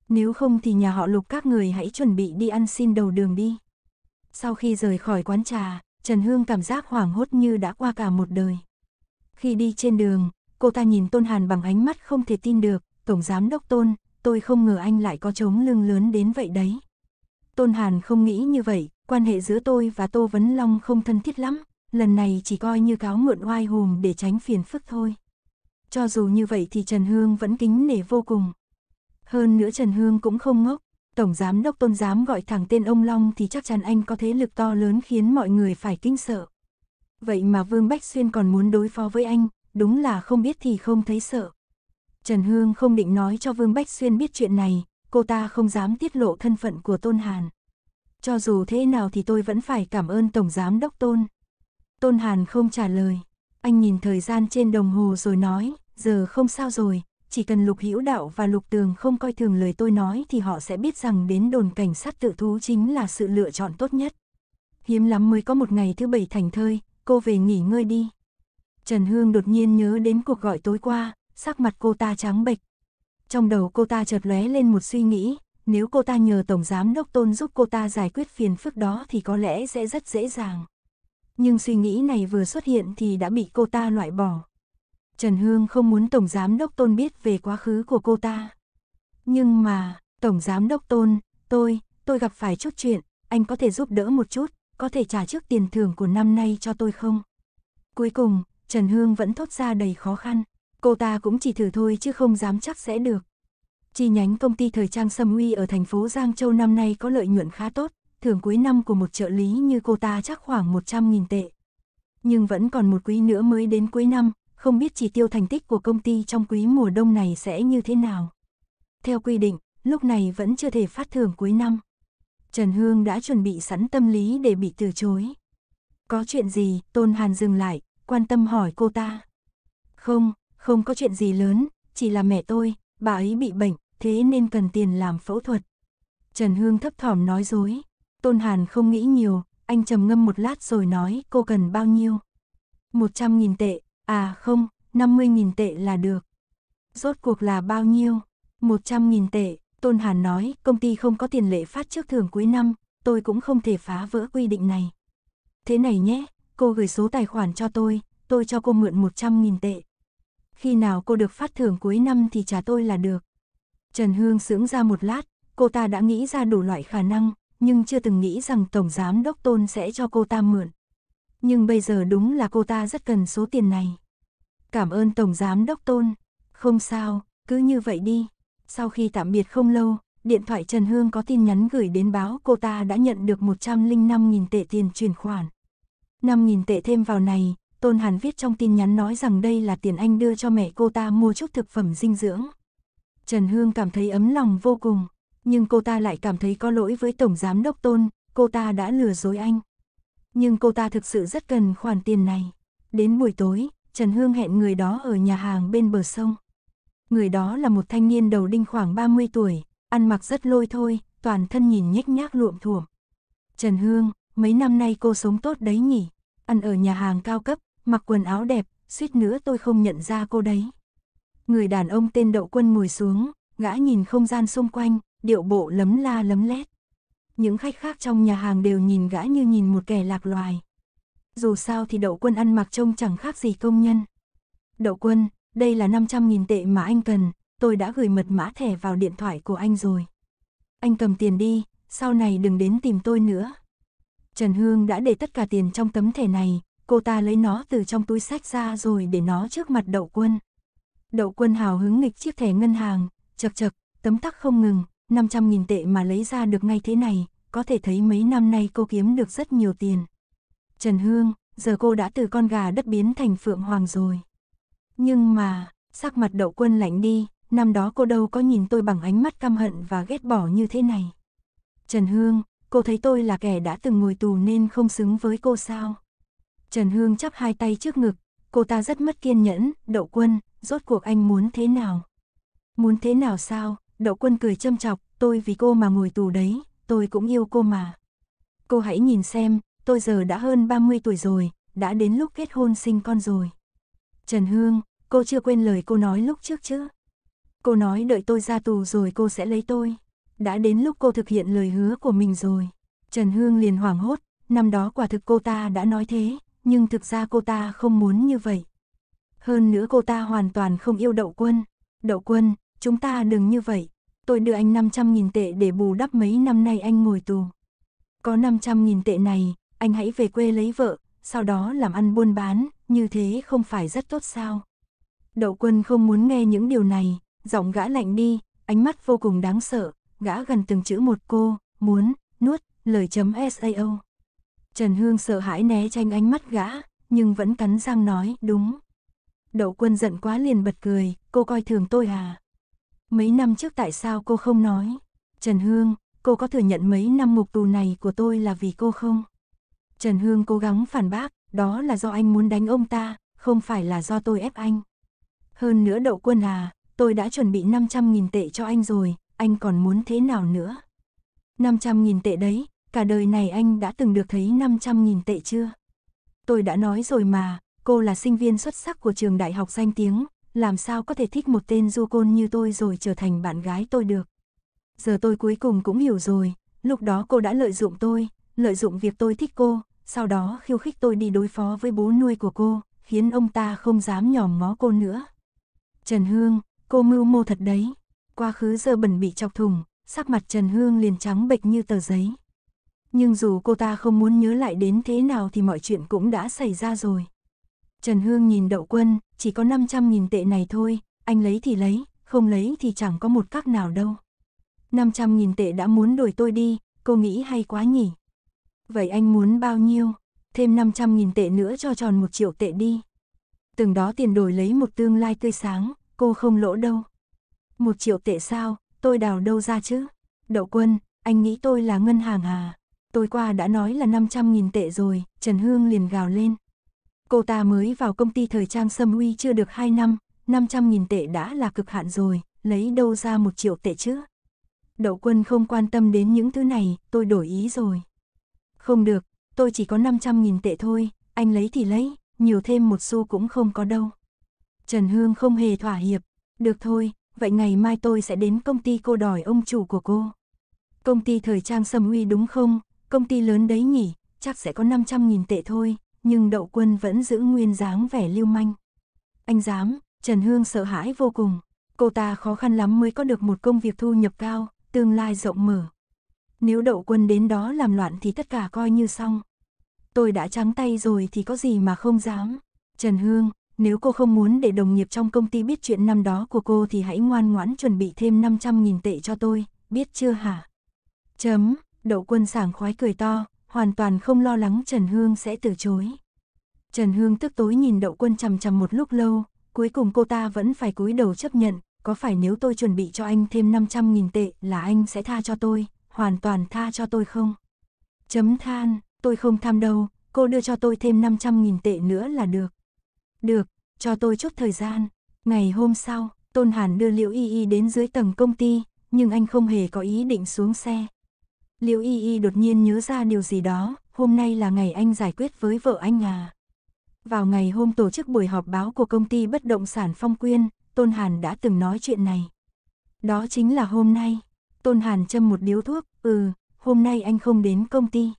S1: Nếu không thì nhà họ lục các người hãy chuẩn bị đi ăn xin đầu đường đi. Sau khi rời khỏi quán trà, Trần Hương cảm giác hoảng hốt như đã qua cả một đời. Khi đi trên đường, cô ta nhìn Tôn Hàn bằng ánh mắt không thể tin được, Tổng Giám Đốc Tôn, tôi không ngờ anh lại có chống lưng lớn đến vậy đấy. Tôn Hàn không nghĩ như vậy, quan hệ giữa tôi và Tô Vấn Long không thân thiết lắm, lần này chỉ coi như cáo mượn oai hùm để tránh phiền phức thôi. Cho dù như vậy thì Trần Hương vẫn kính nể vô cùng. Hơn nữa Trần Hương cũng không ngốc, Tổng Giám Đốc Tôn Giám gọi thẳng tên ông Long thì chắc chắn anh có thế lực to lớn khiến mọi người phải kinh sợ. Vậy mà Vương Bách Xuyên còn muốn đối phó với anh, đúng là không biết thì không thấy sợ. Trần Hương không định nói cho Vương Bách Xuyên biết chuyện này, cô ta không dám tiết lộ thân phận của Tôn Hàn. Cho dù thế nào thì tôi vẫn phải cảm ơn Tổng Giám Đốc Tôn. Tôn Hàn không trả lời, anh nhìn thời gian trên đồng hồ rồi nói, giờ không sao rồi, chỉ cần Lục Hữu Đạo và Lục Tường không coi thường lời tôi nói thì họ sẽ biết rằng đến đồn cảnh sát tự thú chính là sự lựa chọn tốt nhất. Hiếm lắm mới có một ngày thứ bảy thành thơi, cô về nghỉ ngơi đi. Trần Hương đột nhiên nhớ đến cuộc gọi tối qua, sắc mặt cô ta trắng bệch. Trong đầu cô ta chợt lóe lên một suy nghĩ, nếu cô ta nhờ Tổng Giám Đốc Tôn giúp cô ta giải quyết phiền phức đó thì có lẽ sẽ rất dễ dàng. Nhưng suy nghĩ này vừa xuất hiện thì đã bị cô ta loại bỏ. Trần Hương không muốn Tổng Giám Đốc Tôn biết về quá khứ của cô ta. Nhưng mà, Tổng Giám Đốc Tôn, tôi, tôi gặp phải chút chuyện, anh có thể giúp đỡ một chút, có thể trả trước tiền thưởng của năm nay cho tôi không? Cuối cùng, Trần Hương vẫn thốt ra đầy khó khăn. Cô ta cũng chỉ thử thôi chứ không dám chắc sẽ được. Chi nhánh công ty thời trang Sâm Uy ở thành phố Giang Châu năm nay có lợi nhuận khá tốt, thưởng cuối năm của một trợ lý như cô ta chắc khoảng 100.000 tệ. Nhưng vẫn còn một quý nữa mới đến cuối năm, không biết chỉ tiêu thành tích của công ty trong quý mùa đông này sẽ như thế nào. Theo quy định, lúc này vẫn chưa thể phát thưởng cuối năm. Trần Hương đã chuẩn bị sẵn tâm lý để bị từ chối. Có chuyện gì, Tôn Hàn dừng lại, quan tâm hỏi cô ta. Không, không có chuyện gì lớn, chỉ là mẹ tôi, bà ấy bị bệnh, thế nên cần tiền làm phẫu thuật. Trần Hương thấp thỏm nói dối. Tôn Hàn không nghĩ nhiều, anh trầm ngâm một lát rồi nói cô cần bao nhiêu. 100.000 tệ, à không, 50.000 tệ là được. Rốt cuộc là bao nhiêu? 100.000 tệ, Tôn Hàn nói công ty không có tiền lệ phát trước thường cuối năm, tôi cũng không thể phá vỡ quy định này. Thế này nhé, cô gửi số tài khoản cho tôi, tôi cho cô mượn 100.000 tệ. Khi nào cô được phát thưởng cuối năm thì trả tôi là được. Trần Hương sững ra một lát, cô ta đã nghĩ ra đủ loại khả năng, nhưng chưa từng nghĩ rằng Tổng Giám Đốc Tôn sẽ cho cô ta mượn. Nhưng bây giờ đúng là cô ta rất cần số tiền này. Cảm ơn Tổng Giám Đốc Tôn. Không sao, cứ như vậy đi. Sau khi tạm biệt không lâu, điện thoại Trần Hương có tin nhắn gửi đến báo cô ta đã nhận được 105.000 tệ tiền chuyển khoản. 5.000 tệ thêm vào này, Tôn Hàn viết trong tin nhắn nói rằng đây là tiền anh đưa cho mẹ cô ta mua chút thực phẩm dinh dưỡng. Trần Hương cảm thấy ấm lòng vô cùng, nhưng cô ta lại cảm thấy có lỗi với Tổng Giám Đốc Tôn, cô ta đã lừa dối anh. Nhưng cô ta thực sự rất cần khoản tiền này. Đến buổi tối, Trần Hương hẹn người đó ở nhà hàng bên bờ sông. Người đó là một thanh niên đầu đinh khoảng 30 tuổi, ăn mặc rất lôi thôi, toàn thân nhìn nhếch nhác luộm thuộm. Trần Hương, mấy năm nay cô sống tốt đấy nhỉ, ăn ở nhà hàng cao cấp, mặc quần áo đẹp, suýt nữa tôi không nhận ra cô đấy. Người đàn ông tên Đậu Quân ngồi xuống, gã nhìn không gian xung quanh, điệu bộ lấm la lấm lét. Những khách khác trong nhà hàng đều nhìn gã như nhìn một kẻ lạc loài. Dù sao thì Đậu Quân ăn mặc trông chẳng khác gì công nhân. Đậu Quân, đây là 500.000 tệ mà anh cần, tôi đã gửi mật mã thẻ vào điện thoại của anh rồi. Anh cầm tiền đi, sau này đừng đến tìm tôi nữa. Trần Hương đã để tất cả tiền trong tấm thẻ này, cô ta lấy nó từ trong túi sách ra rồi để nó trước mặt đậu quân. Đậu quân hào hứng nghịch chiếc thẻ ngân hàng, chật chật, tấm tắc không ngừng, 500.000 tệ mà lấy ra được ngay thế này, có thể thấy mấy năm nay cô kiếm được rất nhiều tiền. Trần Hương, giờ cô đã từ con gà đất biến thành phượng hoàng rồi. Nhưng mà, sắc mặt đậu quân lạnh đi, năm đó cô đâu có nhìn tôi bằng ánh mắt căm hận và ghét bỏ như thế này. Trần Hương, cô thấy tôi là kẻ đã từng ngồi tù nên không xứng với cô sao? Trần Hương chắp hai tay trước ngực, cô ta rất mất kiên nhẫn, đậu quân, rốt cuộc anh muốn thế nào? Muốn thế nào sao? Đậu quân cười châm chọc, tôi vì cô mà ngồi tù đấy, tôi cũng yêu cô mà. Cô hãy nhìn xem, tôi giờ đã hơn 30 tuổi rồi, đã đến lúc kết hôn sinh con rồi. Trần Hương, cô chưa quên lời cô nói lúc trước chứ? Cô nói đợi tôi ra tù rồi cô sẽ lấy tôi đã đến lúc cô thực hiện lời hứa của mình rồi. Trần Hương liền hoảng hốt, năm đó quả thực cô ta đã nói thế, nhưng thực ra cô ta không muốn như vậy. Hơn nữa cô ta hoàn toàn không yêu đậu quân. Đậu quân, chúng ta đừng như vậy. Tôi đưa anh 500.000 tệ để bù đắp mấy năm nay anh ngồi tù. Có 500.000 tệ này, anh hãy về quê lấy vợ, sau đó làm ăn buôn bán, như thế không phải rất tốt sao? Đậu quân không muốn nghe những điều này, giọng gã lạnh đi, ánh mắt vô cùng đáng sợ, gã gần từng chữ một cô, muốn, nuốt, lời chấm SAO. Trần Hương sợ hãi né tránh ánh mắt gã, nhưng vẫn cắn răng nói, đúng. Đậu quân giận quá liền bật cười, cô coi thường tôi à? Mấy năm trước tại sao cô không nói? Trần Hương, cô có thừa nhận mấy năm ngục tù này của tôi là vì cô không? Trần Hương cố gắng phản bác, đó là do anh muốn đánh ông ta, không phải là do tôi ép anh. Hơn nữa đậu quân à, tôi đã chuẩn bị 500.000 tệ cho anh rồi, anh còn muốn thế nào nữa? 500.000 tệ đấy, cả đời này anh đã từng được thấy 500.000 tệ chưa? Tôi đã nói rồi mà, cô là sinh viên xuất sắc của trường đại học danh tiếng, làm sao có thể thích một tên du côn như tôi rồi trở thành bạn gái tôi được. Giờ tôi cuối cùng cũng hiểu rồi, lúc đó cô đã lợi dụng tôi, lợi dụng việc tôi thích cô, sau đó khiêu khích tôi đi đối phó với bố nuôi của cô, khiến ông ta không dám nhòm ngó cô nữa. Trần Hương, cô mưu mô thật đấy quá khứ dơ bẩn bị chọc thùng, sắc mặt Trần Hương liền trắng bệch như tờ giấy. Nhưng dù cô ta không muốn nhớ lại đến thế nào thì mọi chuyện cũng đã xảy ra rồi. Trần Hương nhìn đậu quân, chỉ có 500.000 tệ này thôi, anh lấy thì lấy, không lấy thì chẳng có một cách nào đâu. 500.000 tệ đã muốn đổi tôi đi, cô nghĩ hay quá nhỉ? Vậy anh muốn bao nhiêu? Thêm 500.000 tệ nữa cho tròn một triệu tệ đi. Từng đó tiền đổi lấy một tương lai tươi sáng, cô không lỗ đâu một triệu tệ sao, tôi đào đâu ra chứ? Đậu quân, anh nghĩ tôi là ngân hàng à? Tôi qua đã nói là 500.000 tệ rồi, Trần Hương liền gào lên. Cô ta mới vào công ty thời trang Sâm Uy chưa được 2 năm, 500.000 tệ đã là cực hạn rồi, lấy đâu ra một triệu tệ chứ? Đậu quân không quan tâm đến những thứ này, tôi đổi ý rồi. Không được, tôi chỉ có 500.000 tệ thôi, anh lấy thì lấy, nhiều thêm một xu cũng không có đâu. Trần Hương không hề thỏa hiệp, được thôi, vậy ngày mai tôi sẽ đến công ty cô đòi ông chủ của cô. Công ty thời trang Sầm Uy đúng không? Công ty lớn đấy nhỉ, chắc sẽ có 500.000 tệ thôi, nhưng đậu quân vẫn giữ nguyên dáng vẻ lưu manh. Anh dám, Trần Hương sợ hãi vô cùng. Cô ta khó khăn lắm mới có được một công việc thu nhập cao, tương lai rộng mở. Nếu đậu quân đến đó làm loạn thì tất cả coi như xong. Tôi đã trắng tay rồi thì có gì mà không dám. Trần Hương, nếu cô không muốn để đồng nghiệp trong công ty biết chuyện năm đó của cô thì hãy ngoan ngoãn chuẩn bị thêm 500.000 tệ cho tôi, biết chưa hả? Chấm, đậu quân sảng khoái cười to, hoàn toàn không lo lắng Trần Hương sẽ từ chối. Trần Hương tức tối nhìn đậu quân chằm chằm một lúc lâu, cuối cùng cô ta vẫn phải cúi đầu chấp nhận, có phải nếu tôi chuẩn bị cho anh thêm 500.000 tệ là anh sẽ tha cho tôi, hoàn toàn tha cho tôi không? Chấm than, tôi không tham đâu, cô đưa cho tôi thêm 500.000 tệ nữa là được. Được, cho tôi chút thời gian. Ngày hôm sau, Tôn Hàn đưa Liễu Y Y đến dưới tầng công ty, nhưng anh không hề có ý định xuống xe. Liễu Y Y đột nhiên nhớ ra điều gì đó, hôm nay là ngày anh giải quyết với vợ anh à. Vào ngày hôm tổ chức buổi họp báo của công ty bất động sản Phong Quyên, Tôn Hàn đã từng nói chuyện này. Đó chính là hôm nay. Tôn Hàn châm một điếu thuốc, ừ, hôm nay anh không đến công ty.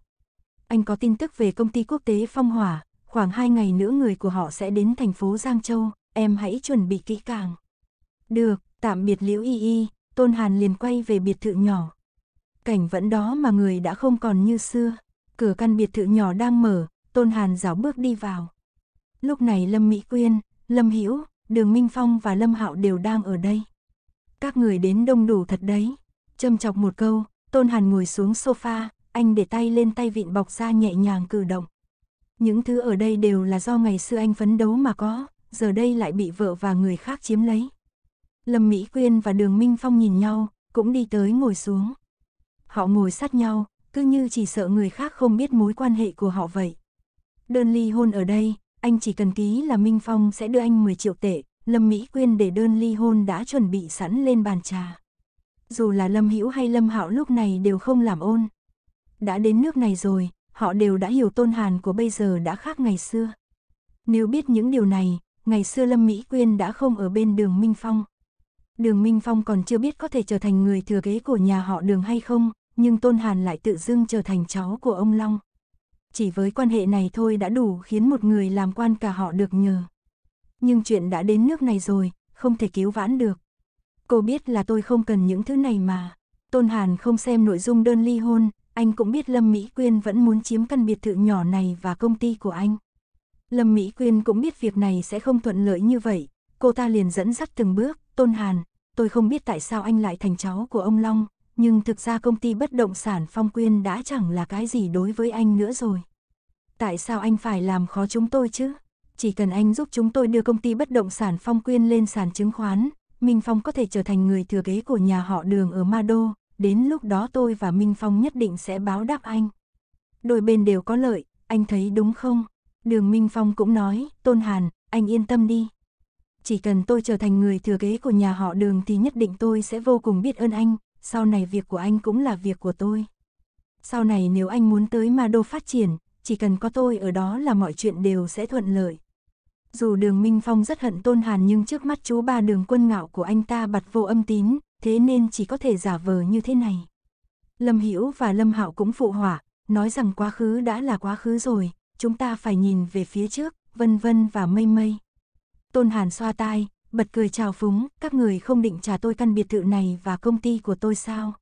S1: Anh có tin tức về công ty quốc tế Phong Hỏa, khoảng hai ngày nữa người của họ sẽ đến thành phố Giang Châu, em hãy chuẩn bị kỹ càng. Được, tạm biệt Liễu Y Y, Tôn Hàn liền quay về biệt thự nhỏ. Cảnh vẫn đó mà người đã không còn như xưa, cửa căn biệt thự nhỏ đang mở, Tôn Hàn rảo bước đi vào. Lúc này Lâm Mỹ Quyên, Lâm Hữu, Đường Minh Phong và Lâm Hạo đều đang ở đây. Các người đến đông đủ thật đấy. Châm chọc một câu, Tôn Hàn ngồi xuống sofa, anh để tay lên tay vịn bọc ra nhẹ nhàng cử động. Những thứ ở đây đều là do ngày xưa anh phấn đấu mà có, giờ đây lại bị vợ và người khác chiếm lấy. Lâm Mỹ Quyên và Đường Minh Phong nhìn nhau, cũng đi tới ngồi xuống. Họ ngồi sát nhau, cứ như chỉ sợ người khác không biết mối quan hệ của họ vậy. Đơn ly hôn ở đây, anh chỉ cần ký là Minh Phong sẽ đưa anh 10 triệu tệ, Lâm Mỹ Quyên để đơn ly hôn đã chuẩn bị sẵn lên bàn trà. Dù là Lâm Hữu hay Lâm Hạo lúc này đều không làm ôn. Đã đến nước này rồi, họ đều đã hiểu Tôn Hàn của bây giờ đã khác ngày xưa. Nếu biết những điều này, ngày xưa Lâm Mỹ Quyên đã không ở bên đường Minh Phong. Đường Minh Phong còn chưa biết có thể trở thành người thừa kế của nhà họ đường hay không, nhưng Tôn Hàn lại tự dưng trở thành cháu của ông Long. Chỉ với quan hệ này thôi đã đủ khiến một người làm quan cả họ được nhờ. Nhưng chuyện đã đến nước này rồi, không thể cứu vãn được. Cô biết là tôi không cần những thứ này mà. Tôn Hàn không xem nội dung đơn ly hôn, anh cũng biết Lâm Mỹ Quyên vẫn muốn chiếm căn biệt thự nhỏ này và công ty của anh. Lâm Mỹ Quyên cũng biết việc này sẽ không thuận lợi như vậy, cô ta liền dẫn dắt từng bước, Tôn Hàn, tôi không biết tại sao anh lại thành cháu của ông Long, nhưng thực ra công ty bất động sản Phong Quyên đã chẳng là cái gì đối với anh nữa rồi. Tại sao anh phải làm khó chúng tôi chứ? Chỉ cần anh giúp chúng tôi đưa công ty bất động sản Phong Quyên lên sàn chứng khoán, Minh Phong có thể trở thành người thừa kế của nhà họ đường ở Ma Đô, đến lúc đó tôi và Minh Phong nhất định sẽ báo đáp anh. Đôi bên đều có lợi, anh thấy đúng không? Đường Minh Phong cũng nói, Tôn Hàn, anh yên tâm đi. Chỉ cần tôi trở thành người thừa kế của nhà họ đường thì nhất định tôi sẽ vô cùng biết ơn anh, sau này việc của anh cũng là việc của tôi. Sau này nếu anh muốn tới Ma Đô phát triển, chỉ cần có tôi ở đó là mọi chuyện đều sẽ thuận lợi. Dù đường Minh Phong rất hận Tôn Hàn nhưng trước mắt chú ba đường quân ngạo của anh ta bật vô âm tín, thế nên chỉ có thể giả vờ như thế này. Lâm Hữu và Lâm Hạo cũng phụ hỏa, nói rằng quá khứ đã là quá khứ rồi, chúng ta phải nhìn về phía trước, vân vân và mây mây. Tôn Hàn xoa tai, bật cười chào phúng, các người không định trả tôi căn biệt thự này và công ty của tôi sao?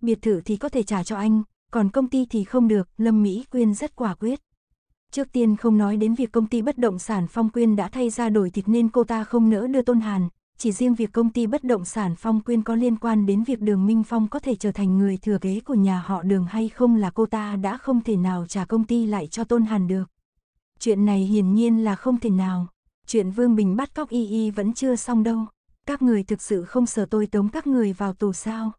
S1: Biệt thự thì có thể trả cho anh, còn công ty thì không được, Lâm Mỹ Quyên rất quả quyết. Trước tiên không nói đến việc công ty bất động sản Phong Quyên đã thay ra đổi thịt nên cô ta không nỡ đưa Tôn Hàn, chỉ riêng việc công ty bất động sản Phong Quyên có liên quan đến việc Đường Minh Phong có thể trở thành người thừa kế của nhà họ Đường hay không là cô ta đã không thể nào trả công ty lại cho Tôn Hàn được. Chuyện này hiển nhiên là không thể nào. Chuyện Vương Bình bắt cóc Y Y vẫn chưa xong đâu. Các người thực sự không sợ tôi tống các người vào tù sao?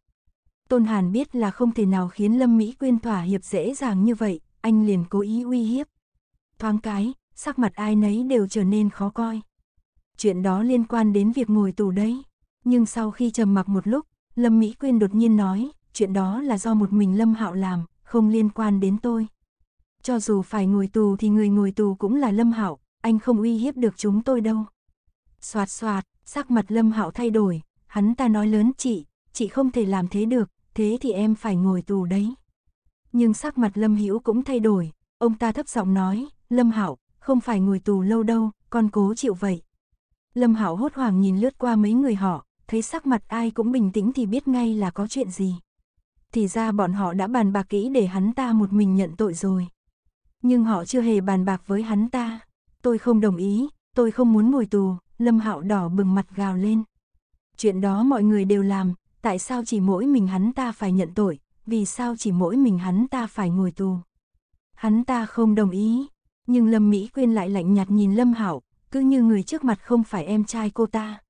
S1: Tôn Hàn biết là không thể nào khiến Lâm Mỹ Quyên thỏa hiệp dễ dàng như vậy, anh liền cố ý uy hiếp. Thoáng cái, sắc mặt ai nấy đều trở nên khó coi chuyện đó liên quan đến việc ngồi tù đấy. Nhưng sau khi trầm mặc một lúc, Lâm Mỹ Quyên đột nhiên nói, chuyện đó là do một mình Lâm Hạo làm, không liên quan đến tôi. Cho dù phải ngồi tù thì người ngồi tù cũng là Lâm Hạo, anh không uy hiếp được chúng tôi đâu. Soạt soạt, sắc mặt Lâm Hạo thay đổi, hắn ta nói lớn chị, chị không thể làm thế được, thế thì em phải ngồi tù đấy. Nhưng sắc mặt Lâm Hữu cũng thay đổi, ông ta thấp giọng nói, Lâm Hạo, không phải ngồi tù lâu đâu, con cố chịu vậy, Lâm Hảo hốt hoảng nhìn lướt qua mấy người họ, thấy sắc mặt ai cũng bình tĩnh thì biết ngay là có chuyện gì. Thì ra bọn họ đã bàn bạc kỹ để hắn ta một mình nhận tội rồi. Nhưng họ chưa hề bàn bạc với hắn ta. Tôi không đồng ý, tôi không muốn ngồi tù, Lâm Hạo đỏ bừng mặt gào lên. Chuyện đó mọi người đều làm, tại sao chỉ mỗi mình hắn ta phải nhận tội, vì sao chỉ mỗi mình hắn ta phải ngồi tù. Hắn ta không đồng ý, nhưng Lâm Mỹ Quyên lại lạnh nhạt nhìn Lâm Hạo, cứ như người trước mặt không phải em trai cô ta.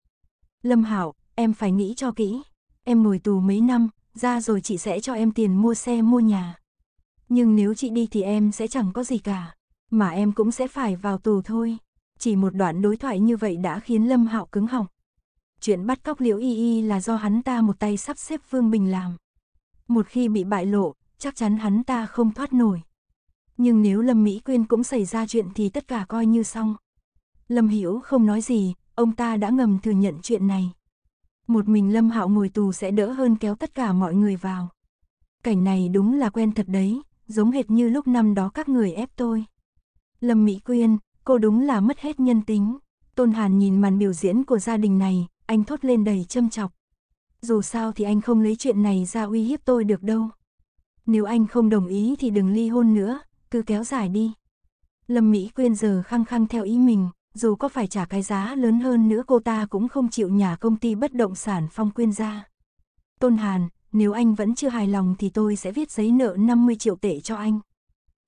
S1: Lâm Hảo, em phải nghĩ cho kỹ. Em ngồi tù mấy năm, ra rồi chị sẽ cho em tiền mua xe mua nhà. Nhưng nếu chị đi thì em sẽ chẳng có gì cả. Mà em cũng sẽ phải vào tù thôi. Chỉ một đoạn đối thoại như vậy đã khiến Lâm Hạo cứng họng. Chuyện bắt cóc Liễu Y Y là do hắn ta một tay sắp xếp phương Bình làm. Một khi bị bại lộ, chắc chắn hắn ta không thoát nổi. Nhưng nếu Lâm Mỹ Quyên cũng xảy ra chuyện thì tất cả coi như xong. Lâm Hiểu không nói gì, ông ta đã ngầm thừa nhận chuyện này. Một mình Lâm Hạo ngồi tù sẽ đỡ hơn kéo tất cả mọi người vào. Cảnh này đúng là quen thật đấy, giống hệt như lúc năm đó các người ép tôi. Lâm Mỹ Quyên, cô đúng là mất hết nhân tính. Tôn Hàn nhìn màn biểu diễn của gia đình này, anh thốt lên đầy châm chọc. Dù sao thì anh không lấy chuyện này ra uy hiếp tôi được đâu. Nếu anh không đồng ý thì đừng ly hôn nữa, cứ kéo dài đi. Lâm Mỹ Quyên giờ khăng khăng theo ý mình, dù có phải trả cái giá lớn hơn nữa cô ta cũng không chịu nhà công ty bất động sản Phong Quyên ra. Tôn Hàn, nếu anh vẫn chưa hài lòng thì tôi sẽ viết giấy nợ 50 triệu tệ cho anh.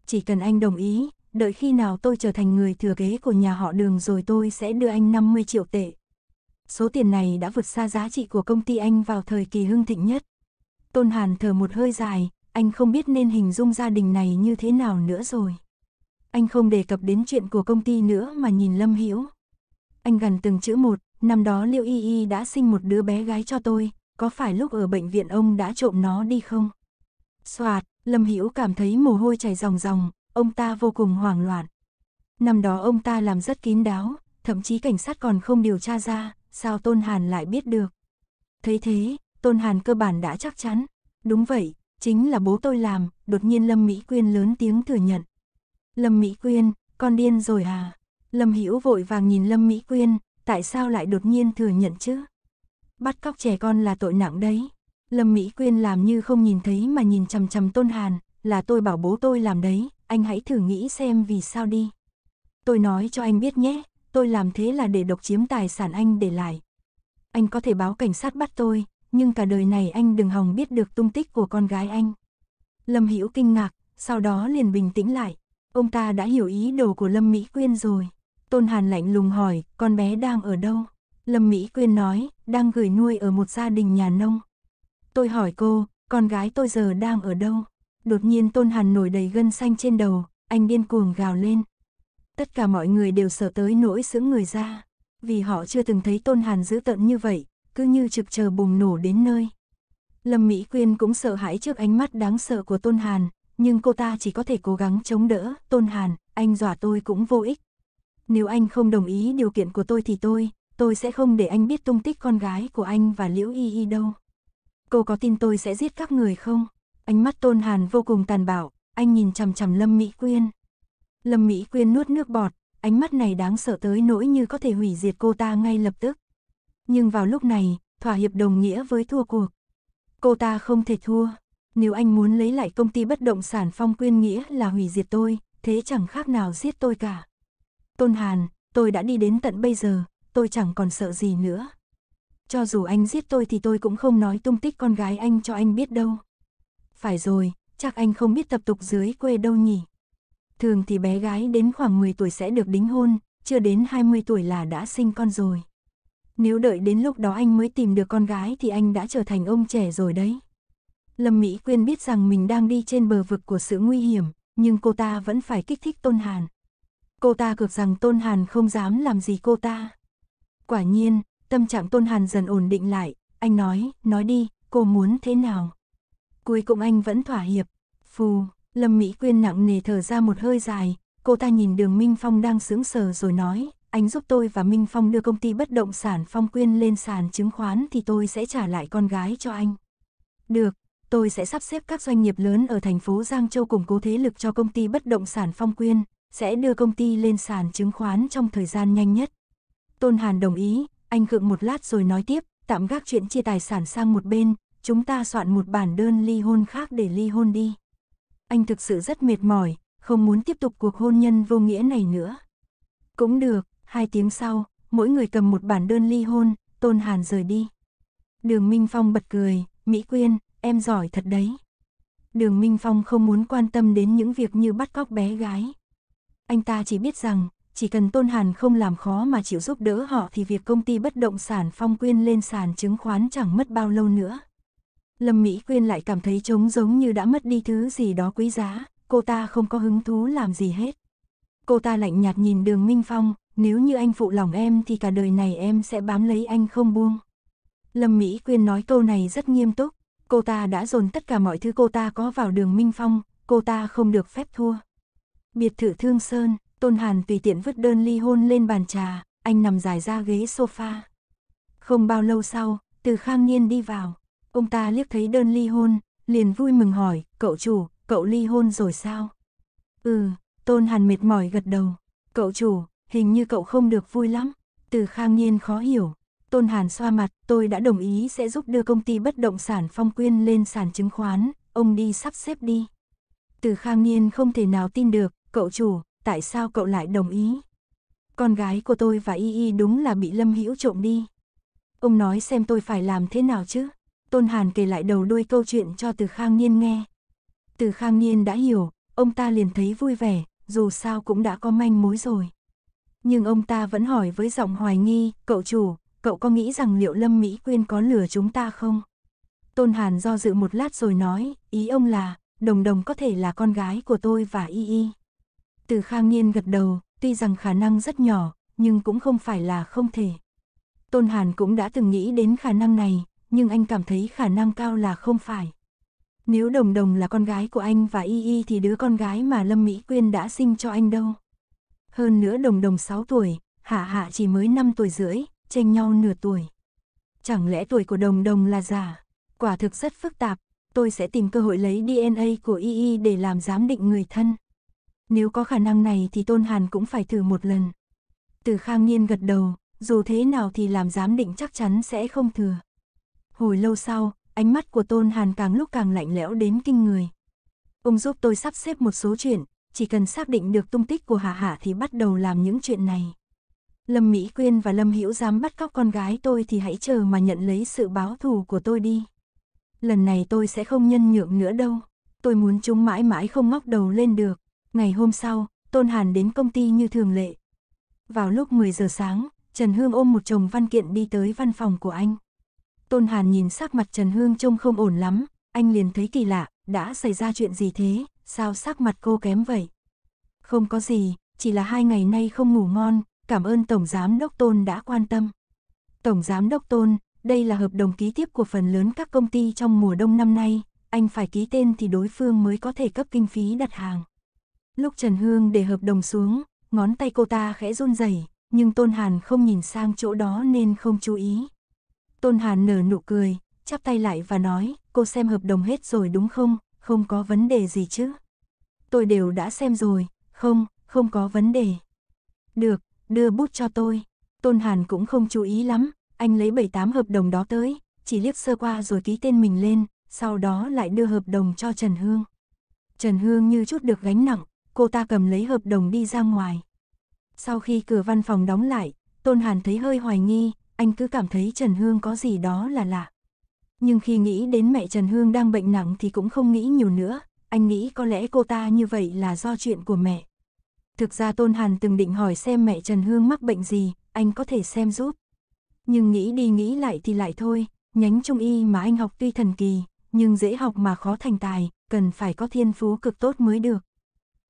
S1: Chỉ cần anh đồng ý, đợi khi nào tôi trở thành người thừa kế của nhà họ đường rồi tôi sẽ đưa anh 50 triệu tệ. Số tiền này đã vượt xa giá trị của công ty anh vào thời kỳ hưng thịnh nhất. Tôn Hàn thở một hơi dài, anh không biết nên hình dung gia đình này như thế nào nữa rồi anh không đề cập đến chuyện của công ty nữa mà nhìn Lâm Hữu. Anh gần từng chữ một, năm đó Liễu Y Y đã sinh một đứa bé gái cho tôi, có phải lúc ở bệnh viện ông đã trộm nó đi không? Soạt, Lâm Hữu cảm thấy mồ hôi chảy ròng ròng, ông ta vô cùng hoảng loạn. Năm đó ông ta làm rất kín đáo, thậm chí cảnh sát còn không điều tra ra, sao Tôn Hàn lại biết được. Thấy thế, Tôn Hàn cơ bản đã chắc chắn. Đúng vậy, chính là bố tôi làm, đột nhiên Lâm Mỹ Quyên lớn tiếng thừa nhận. Lâm Mỹ Quyên, con điên rồi à? Lâm Hữu vội vàng nhìn Lâm Mỹ Quyên, tại sao lại đột nhiên thừa nhận chứ? Bắt cóc trẻ con là tội nặng đấy. Lâm Mỹ Quyên làm như không nhìn thấy mà nhìn chằm chằm Tôn Hàn, là tôi bảo bố tôi làm đấy, anh hãy thử nghĩ xem vì sao đi. Tôi nói cho anh biết nhé, tôi làm thế là để độc chiếm tài sản anh để lại. Anh có thể báo cảnh sát bắt tôi, nhưng cả đời này anh đừng hòng biết được tung tích của con gái anh. Lâm Hữu kinh ngạc, sau đó liền bình tĩnh lại, ông ta đã hiểu ý đồ của Lâm Mỹ Quyên rồi. Tôn Hàn lạnh lùng hỏi, con bé đang ở đâu? Lâm Mỹ Quyên nói, đang gửi nuôi ở một gia đình nhà nông. Tôi hỏi cô, con gái tôi giờ đang ở đâu? Đột nhiên Tôn Hàn nổi đầy gân xanh trên đầu, anh điên cuồng gào lên. Tất cả mọi người đều sợ tới nỗi sững người ra, vì họ chưa từng thấy Tôn Hàn dữ tợn như vậy, cứ như trực chờ bùng nổ đến nơi. Lâm Mỹ Quyên cũng sợ hãi trước ánh mắt đáng sợ của Tôn Hàn, nhưng cô ta chỉ có thể cố gắng chống đỡ, Tôn Hàn, anh dọa tôi cũng vô ích. Nếu anh không đồng ý điều kiện của tôi thì tôi, tôi sẽ không để anh biết tung tích con gái của anh và Liễu Y Y đâu. Cô có tin tôi sẽ giết các người không? Ánh mắt Tôn Hàn vô cùng tàn bạo, anh nhìn chằm chằm Lâm Mỹ Quyên. Lâm Mỹ Quyên nuốt nước bọt, ánh mắt này đáng sợ tới nỗi như có thể hủy diệt cô ta ngay lập tức. Nhưng vào lúc này, thỏa hiệp đồng nghĩa với thua cuộc. Cô ta không thể thua nếu anh muốn lấy lại công ty bất động sản Phong Quyên nghĩa là hủy diệt tôi, thế chẳng khác nào giết tôi cả. Tôn Hàn, tôi đã đi đến tận bây giờ, tôi chẳng còn sợ gì nữa. Cho dù anh giết tôi thì tôi cũng không nói tung tích con gái anh cho anh biết đâu. Phải rồi, chắc anh không biết tập tục dưới quê đâu nhỉ. Thường thì bé gái đến khoảng 10 tuổi sẽ được đính hôn, chưa đến 20 tuổi là đã sinh con rồi. Nếu đợi đến lúc đó anh mới tìm được con gái thì anh đã trở thành ông trẻ rồi đấy. Lâm Mỹ Quyên biết rằng mình đang đi trên bờ vực của sự nguy hiểm, nhưng cô ta vẫn phải kích thích Tôn Hàn. Cô ta cược rằng Tôn Hàn không dám làm gì cô ta. Quả nhiên, tâm trạng Tôn Hàn dần ổn định lại, anh nói, nói đi, cô muốn thế nào? Cuối cùng anh vẫn thỏa hiệp. Phù, Lâm Mỹ Quyên nặng nề thở ra một hơi dài, cô ta nhìn đường Minh Phong đang sướng sờ rồi nói, anh giúp tôi và Minh Phong đưa công ty bất động sản Phong Quyên lên sàn chứng khoán thì tôi sẽ trả lại con gái cho anh. Được, tôi sẽ sắp xếp các doanh nghiệp lớn ở thành phố Giang Châu củng cố thế lực cho công ty bất động sản Phong Quyên, sẽ đưa công ty lên sàn chứng khoán trong thời gian nhanh nhất. Tôn Hàn đồng ý, anh cựng một lát rồi nói tiếp, tạm gác chuyện chia tài sản sang một bên, chúng ta soạn một bản đơn ly hôn khác để ly hôn đi. Anh thực sự rất mệt mỏi, không muốn tiếp tục cuộc hôn nhân vô nghĩa này nữa. Cũng được, hai tiếng sau, mỗi người cầm một bản đơn ly hôn, Tôn Hàn rời đi. Đường Minh Phong bật cười, Mỹ Quyên, em giỏi thật đấy. Đường Minh Phong không muốn quan tâm đến những việc như bắt cóc bé gái. Anh ta chỉ biết rằng, chỉ cần Tôn Hàn không làm khó mà chịu giúp đỡ họ thì việc công ty bất động sản Phong Quyên lên sàn chứng khoán chẳng mất bao lâu nữa. Lâm Mỹ Quyên lại cảm thấy trống giống như đã mất đi thứ gì đó quý giá, cô ta không có hứng thú làm gì hết. Cô ta lạnh nhạt nhìn đường Minh Phong, nếu như anh phụ lòng em thì cả đời này em sẽ bám lấy anh không buông. Lâm Mỹ Quyên nói câu này rất nghiêm túc cô ta đã dồn tất cả mọi thứ cô ta có vào đường Minh Phong, cô ta không được phép thua. Biệt thự Thương Sơn, Tôn Hàn tùy tiện vứt đơn ly hôn lên bàn trà, anh nằm dài ra ghế sofa. Không bao lâu sau, từ khang niên đi vào, ông ta liếc thấy đơn ly hôn, liền vui mừng hỏi, cậu chủ, cậu ly hôn rồi sao? Ừ, Tôn Hàn mệt mỏi gật đầu, cậu chủ, hình như cậu không được vui lắm, từ khang nhiên khó hiểu, Tôn Hàn xoa mặt, tôi đã đồng ý sẽ giúp đưa công ty bất động sản Phong Quyên lên sàn chứng khoán, ông đi sắp xếp đi. Từ Khang Niên không thể nào tin được, cậu chủ, tại sao cậu lại đồng ý? Con gái của tôi và Y Y đúng là bị Lâm Hữu trộm đi. Ông nói xem tôi phải làm thế nào chứ? Tôn Hàn kể lại đầu đuôi câu chuyện cho Từ Khang Niên nghe. Từ Khang Niên đã hiểu, ông ta liền thấy vui vẻ, dù sao cũng đã có manh mối rồi. Nhưng ông ta vẫn hỏi với giọng hoài nghi, cậu chủ, cậu có nghĩ rằng liệu Lâm Mỹ Quyên có lừa chúng ta không? Tôn Hàn do dự một lát rồi nói, ý ông là, đồng đồng có thể là con gái của tôi và y y. Từ khang nhiên gật đầu, tuy rằng khả năng rất nhỏ, nhưng cũng không phải là không thể. Tôn Hàn cũng đã từng nghĩ đến khả năng này, nhưng anh cảm thấy khả năng cao là không phải. Nếu đồng đồng là con gái của anh và y y thì đứa con gái mà Lâm Mỹ Quyên đã sinh cho anh đâu. Hơn nữa đồng đồng 6 tuổi, hạ hạ chỉ mới 5 tuổi rưỡi, chênh nhau nửa tuổi. Chẳng lẽ tuổi của đồng đồng là giả? Quả thực rất phức tạp, tôi sẽ tìm cơ hội lấy DNA của Y để làm giám định người thân. Nếu có khả năng này thì Tôn Hàn cũng phải thử một lần. Từ Khang nhiên gật đầu, dù thế nào thì làm giám định chắc chắn sẽ không thừa. Hồi lâu sau, ánh mắt của Tôn Hàn càng lúc càng lạnh lẽo đến kinh người. Ông giúp tôi sắp xếp một số chuyện, chỉ cần xác định được tung tích của Hà Hà thì bắt đầu làm những chuyện này. Lâm Mỹ Quyên và Lâm Hữu dám bắt cóc con gái tôi thì hãy chờ mà nhận lấy sự báo thù của tôi đi. Lần này tôi sẽ không nhân nhượng nữa đâu. Tôi muốn chúng mãi mãi không ngóc đầu lên được. Ngày hôm sau, Tôn Hàn đến công ty như thường lệ. Vào lúc 10 giờ sáng, Trần Hương ôm một chồng văn kiện đi tới văn phòng của anh. Tôn Hàn nhìn sắc mặt Trần Hương trông không ổn lắm, anh liền thấy kỳ lạ, đã xảy ra chuyện gì thế, sao sắc mặt cô kém vậy? Không có gì, chỉ là hai ngày nay không ngủ ngon, cảm ơn Tổng Giám Đốc Tôn đã quan tâm. Tổng Giám Đốc Tôn, đây là hợp đồng ký tiếp của phần lớn các công ty trong mùa đông năm nay, anh phải ký tên thì đối phương mới có thể cấp kinh phí đặt hàng. Lúc Trần Hương để hợp đồng xuống, ngón tay cô ta khẽ run rẩy, nhưng Tôn Hàn không nhìn sang chỗ đó nên không chú ý. Tôn Hàn nở nụ cười, chắp tay lại và nói, cô xem hợp đồng hết rồi đúng không, không có vấn đề gì chứ. Tôi đều đã xem rồi, không, không có vấn đề. Được, đưa bút cho tôi. Tôn Hàn cũng không chú ý lắm, anh lấy 7-8 hợp đồng đó tới, chỉ liếc sơ qua rồi ký tên mình lên, sau đó lại đưa hợp đồng cho Trần Hương. Trần Hương như chút được gánh nặng, cô ta cầm lấy hợp đồng đi ra ngoài. Sau khi cửa văn phòng đóng lại, Tôn Hàn thấy hơi hoài nghi, anh cứ cảm thấy Trần Hương có gì đó là lạ. Nhưng khi nghĩ đến mẹ Trần Hương đang bệnh nặng thì cũng không nghĩ nhiều nữa, anh nghĩ có lẽ cô ta như vậy là do chuyện của mẹ. Thực ra Tôn Hàn từng định hỏi xem mẹ Trần Hương mắc bệnh gì, anh có thể xem giúp. Nhưng nghĩ đi nghĩ lại thì lại thôi, nhánh trung y mà anh học tuy thần kỳ, nhưng dễ học mà khó thành tài, cần phải có thiên phú cực tốt mới được.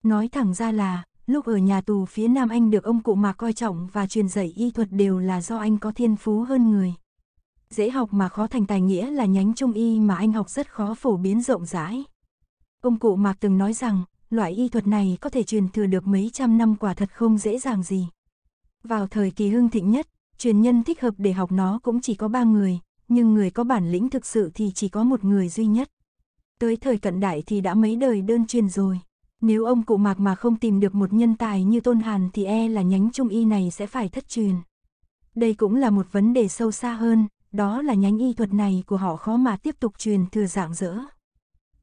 S1: Nói thẳng ra là, lúc ở nhà tù phía Nam Anh được ông cụ mà coi trọng và truyền dạy y thuật đều là do anh có thiên phú hơn người. Dễ học mà khó thành tài nghĩa là nhánh trung y mà anh học rất khó phổ biến rộng rãi. Ông cụ Mạc từng nói rằng, loại y thuật này có thể truyền thừa được mấy trăm năm quả thật không dễ dàng gì. Vào thời kỳ hưng thịnh nhất, truyền nhân thích hợp để học nó cũng chỉ có ba người, nhưng người có bản lĩnh thực sự thì chỉ có một người duy nhất. Tới thời cận đại thì đã mấy đời đơn truyền rồi. Nếu ông cụ mạc mà không tìm được một nhân tài như Tôn Hàn thì e là nhánh trung y này sẽ phải thất truyền. Đây cũng là một vấn đề sâu xa hơn, đó là nhánh y thuật này của họ khó mà tiếp tục truyền thừa dạng dỡ.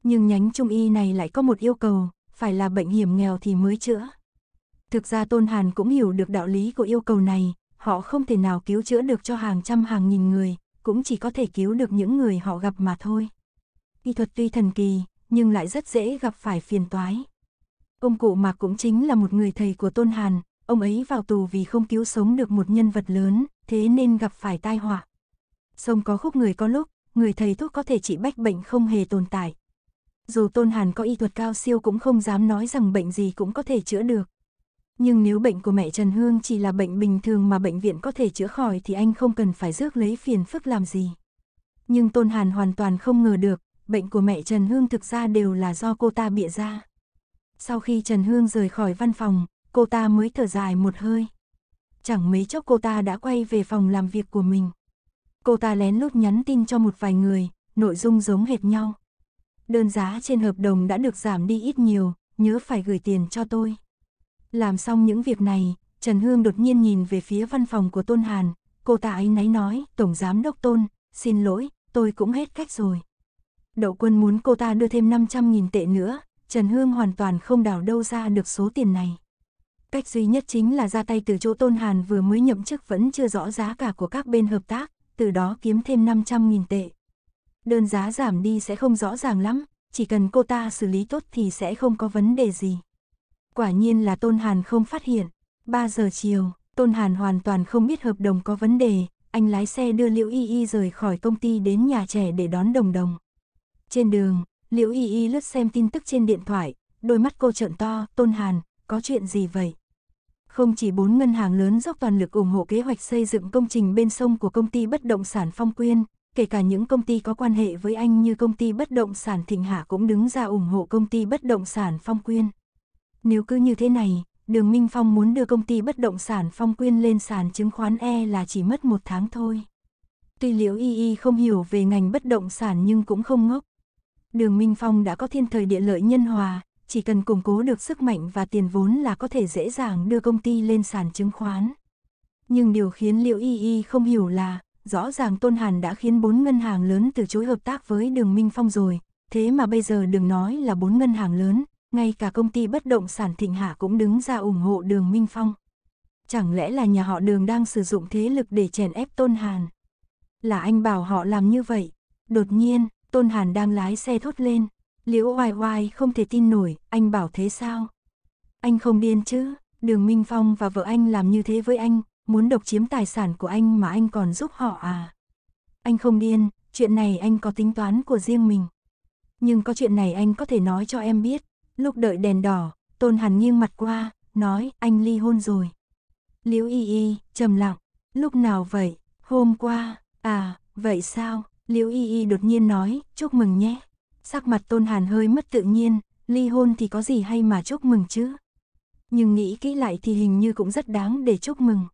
S1: Nhưng nhánh trung y này lại có một yêu cầu, phải là bệnh hiểm nghèo thì mới chữa. Thực ra Tôn Hàn cũng hiểu được đạo lý của yêu cầu này, họ không thể nào cứu chữa được cho hàng trăm hàng nghìn người, cũng chỉ có thể cứu được những người họ gặp mà thôi. kỹ thuật tuy thần kỳ, nhưng lại rất dễ gặp phải phiền toái. Ông cụ Mạc cũng chính là một người thầy của Tôn Hàn, ông ấy vào tù vì không cứu sống được một nhân vật lớn, thế nên gặp phải tai họa. Sông có khúc người có lúc, người thầy thuốc có thể trị bách bệnh không hề tồn tại, dù Tôn Hàn có y thuật cao siêu cũng không dám nói rằng bệnh gì cũng có thể chữa được. Nhưng nếu bệnh của mẹ Trần Hương chỉ là bệnh bình thường mà bệnh viện có thể chữa khỏi thì anh không cần phải rước lấy phiền phức làm gì. Nhưng Tôn Hàn hoàn toàn không ngờ được, bệnh của mẹ Trần Hương thực ra đều là do cô ta bịa ra. Sau khi Trần Hương rời khỏi văn phòng, cô ta mới thở dài một hơi. Chẳng mấy chốc cô ta đã quay về phòng làm việc của mình. Cô ta lén lút nhắn tin cho một vài người, nội dung giống hệt nhau đơn giá trên hợp đồng đã được giảm đi ít nhiều, nhớ phải gửi tiền cho tôi. Làm xong những việc này, Trần Hương đột nhiên nhìn về phía văn phòng của Tôn Hàn, cô ta ấy náy nói, Tổng Giám Đốc Tôn, xin lỗi, tôi cũng hết cách rồi. Đậu quân muốn cô ta đưa thêm 500.000 tệ nữa, Trần Hương hoàn toàn không đào đâu ra được số tiền này. Cách duy nhất chính là ra tay từ chỗ Tôn Hàn vừa mới nhậm chức vẫn chưa rõ giá cả của các bên hợp tác, từ đó kiếm thêm 500.000 tệ đơn giá giảm đi sẽ không rõ ràng lắm, chỉ cần cô ta xử lý tốt thì sẽ không có vấn đề gì. Quả nhiên là Tôn Hàn không phát hiện. 3 giờ chiều, Tôn Hàn hoàn toàn không biết hợp đồng có vấn đề, anh lái xe đưa Liễu Y Y rời khỏi công ty đến nhà trẻ để đón Đồng Đồng. Trên đường, Liễu Y Y lướt xem tin tức trên điện thoại, đôi mắt cô trợn to, Tôn Hàn, có chuyện gì vậy? Không chỉ bốn ngân hàng lớn dốc toàn lực ủng hộ kế hoạch xây dựng công trình bên sông của công ty bất động sản Phong Quyên, kể cả những công ty có quan hệ với anh như công ty bất động sản Thịnh Hạ cũng đứng ra ủng hộ công ty bất động sản Phong Quyên. Nếu cứ như thế này, Đường Minh Phong muốn đưa công ty bất động sản Phong Quyên lên sàn chứng khoán E là chỉ mất một tháng thôi. Tuy Liễu Y Y không hiểu về ngành bất động sản nhưng cũng không ngốc. Đường Minh Phong đã có thiên thời địa lợi nhân hòa, chỉ cần củng cố được sức mạnh và tiền vốn là có thể dễ dàng đưa công ty lên sàn chứng khoán. Nhưng điều khiến Liễu Y Y không hiểu là, rõ ràng Tôn Hàn đã khiến bốn ngân hàng lớn từ chối hợp tác với Đường Minh Phong rồi, thế mà bây giờ đừng nói là bốn ngân hàng lớn, ngay cả công ty bất động sản Thịnh Hạ cũng đứng ra ủng hộ Đường Minh Phong. Chẳng lẽ là nhà họ Đường đang sử dụng thế lực để chèn ép Tôn Hàn? Là anh bảo họ làm như vậy. Đột nhiên, Tôn Hàn đang lái xe thốt lên. Liễu oai oai không thể tin nổi, anh bảo thế sao? Anh không điên chứ, Đường Minh Phong và vợ anh làm như thế với anh, muốn độc chiếm tài sản của anh mà anh còn giúp họ à? Anh không điên, chuyện này anh có tính toán của riêng mình. Nhưng có chuyện này anh có thể nói cho em biết. Lúc đợi đèn đỏ, Tôn Hàn nghiêng mặt qua, nói anh ly hôn rồi. Liễu Y Y, trầm lặng, lúc nào vậy? Hôm qua, à, vậy sao? Liễu Y Y đột nhiên nói, chúc mừng nhé. Sắc mặt Tôn Hàn hơi mất tự nhiên, ly hôn thì có gì hay mà chúc mừng chứ? Nhưng nghĩ kỹ lại thì hình như cũng rất đáng để chúc mừng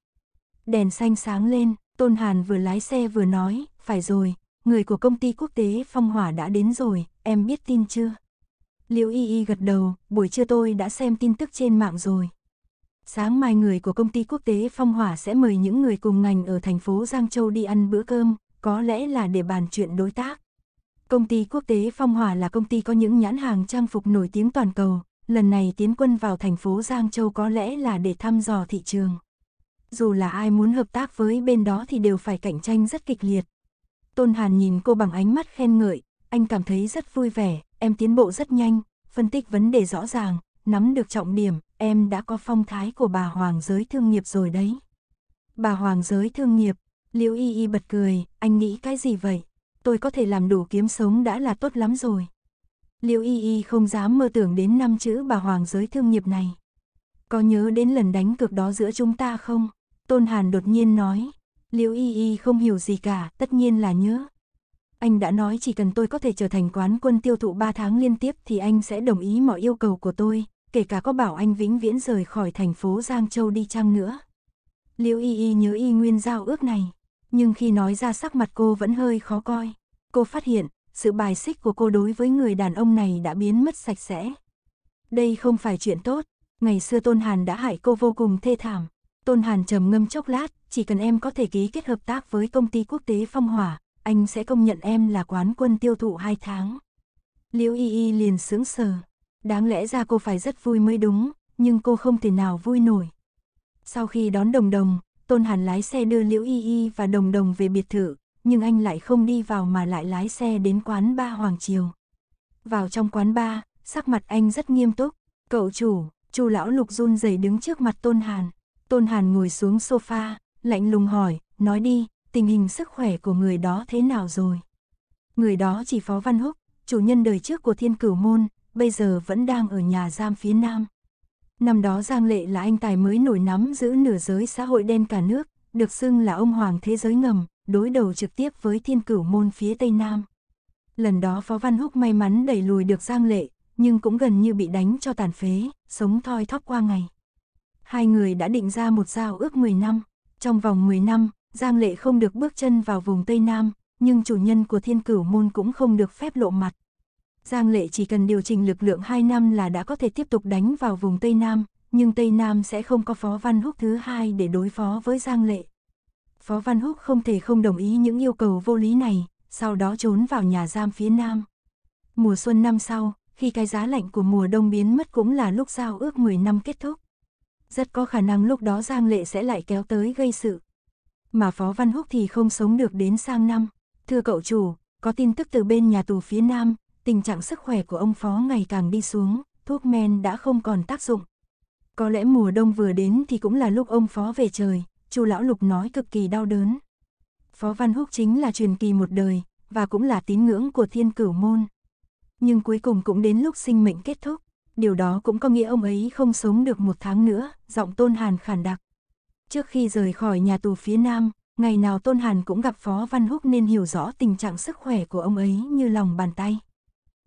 S1: đèn xanh sáng lên, Tôn Hàn vừa lái xe vừa nói, phải rồi, người của công ty quốc tế phong hỏa đã đến rồi, em biết tin chưa? Liễu Y Y gật đầu, buổi trưa tôi đã xem tin tức trên mạng rồi. Sáng mai người của công ty quốc tế Phong Hỏa sẽ mời những người cùng ngành ở thành phố Giang Châu đi ăn bữa cơm, có lẽ là để bàn chuyện đối tác. Công ty quốc tế Phong Hỏa là công ty có những nhãn hàng trang phục nổi tiếng toàn cầu, lần này tiến quân vào thành phố Giang Châu có lẽ là để thăm dò thị trường dù là ai muốn hợp tác với bên đó thì đều phải cạnh tranh rất kịch liệt. Tôn Hàn nhìn cô bằng ánh mắt khen ngợi, anh cảm thấy rất vui vẻ, em tiến bộ rất nhanh, phân tích vấn đề rõ ràng, nắm được trọng điểm, em đã có phong thái của bà Hoàng giới thương nghiệp rồi đấy. Bà Hoàng giới thương nghiệp, Liễu Y Y bật cười, anh nghĩ cái gì vậy? Tôi có thể làm đủ kiếm sống đã là tốt lắm rồi. Liễu Y Y không dám mơ tưởng đến năm chữ bà Hoàng giới thương nghiệp này. Có nhớ đến lần đánh cược đó giữa chúng ta không? Tôn Hàn đột nhiên nói, Liễu Y Y không hiểu gì cả, tất nhiên là nhớ. Anh đã nói chỉ cần tôi có thể trở thành quán quân tiêu thụ 3 tháng liên tiếp thì anh sẽ đồng ý mọi yêu cầu của tôi, kể cả có bảo anh vĩnh viễn rời khỏi thành phố Giang Châu đi chăng nữa. Liễu Y Y nhớ y nguyên giao ước này, nhưng khi nói ra sắc mặt cô vẫn hơi khó coi. Cô phát hiện, sự bài xích của cô đối với người đàn ông này đã biến mất sạch sẽ. Đây không phải chuyện tốt, ngày xưa Tôn Hàn đã hại cô vô cùng thê thảm, Tôn Hàn trầm ngâm chốc lát, chỉ cần em có thể ký kết hợp tác với công ty quốc tế Phong Hỏa, anh sẽ công nhận em là quán quân tiêu thụ 2 tháng. Liễu Y Y liền sướng sờ. Đáng lẽ ra cô phải rất vui mới đúng, nhưng cô không thể nào vui nổi. Sau khi đón Đồng Đồng, Tôn Hàn lái xe đưa Liễu Y Y và Đồng Đồng về biệt thự, nhưng anh lại không đi vào mà lại lái xe đến quán ba Hoàng Triều. Vào trong quán ba, sắc mặt anh rất nghiêm túc. Cậu chủ, chu lão lục run rẩy đứng trước mặt Tôn Hàn. Tôn Hàn ngồi xuống sofa, lạnh lùng hỏi, nói đi, tình hình sức khỏe của người đó thế nào rồi? Người đó chỉ Phó Văn Húc, chủ nhân đời trước của thiên cửu môn, bây giờ vẫn đang ở nhà giam phía Nam. Năm đó Giang Lệ là anh tài mới nổi nắm giữ nửa giới xã hội đen cả nước, được xưng là ông hoàng thế giới ngầm, đối đầu trực tiếp với thiên cửu môn phía Tây Nam. Lần đó Phó Văn Húc may mắn đẩy lùi được Giang Lệ, nhưng cũng gần như bị đánh cho tàn phế, sống thoi thóp qua ngày hai người đã định ra một giao ước 10 năm. Trong vòng 10 năm, Giang Lệ không được bước chân vào vùng Tây Nam, nhưng chủ nhân của thiên cửu môn cũng không được phép lộ mặt. Giang Lệ chỉ cần điều chỉnh lực lượng 2 năm là đã có thể tiếp tục đánh vào vùng Tây Nam, nhưng Tây Nam sẽ không có Phó Văn Húc thứ hai để đối phó với Giang Lệ. Phó Văn Húc không thể không đồng ý những yêu cầu vô lý này, sau đó trốn vào nhà giam phía Nam. Mùa xuân năm sau, khi cái giá lạnh của mùa đông biến mất cũng là lúc giao ước 10 năm kết thúc rất có khả năng lúc đó Giang Lệ sẽ lại kéo tới gây sự. Mà Phó Văn Húc thì không sống được đến sang năm. Thưa cậu chủ, có tin tức từ bên nhà tù phía Nam, tình trạng sức khỏe của ông Phó ngày càng đi xuống, thuốc men đã không còn tác dụng. Có lẽ mùa đông vừa đến thì cũng là lúc ông Phó về trời, Chu Lão Lục nói cực kỳ đau đớn. Phó Văn Húc chính là truyền kỳ một đời, và cũng là tín ngưỡng của thiên cửu môn. Nhưng cuối cùng cũng đến lúc sinh mệnh kết thúc điều đó cũng có nghĩa ông ấy không sống được một tháng nữa, giọng Tôn Hàn khản đặc. Trước khi rời khỏi nhà tù phía Nam, ngày nào Tôn Hàn cũng gặp Phó Văn Húc nên hiểu rõ tình trạng sức khỏe của ông ấy như lòng bàn tay.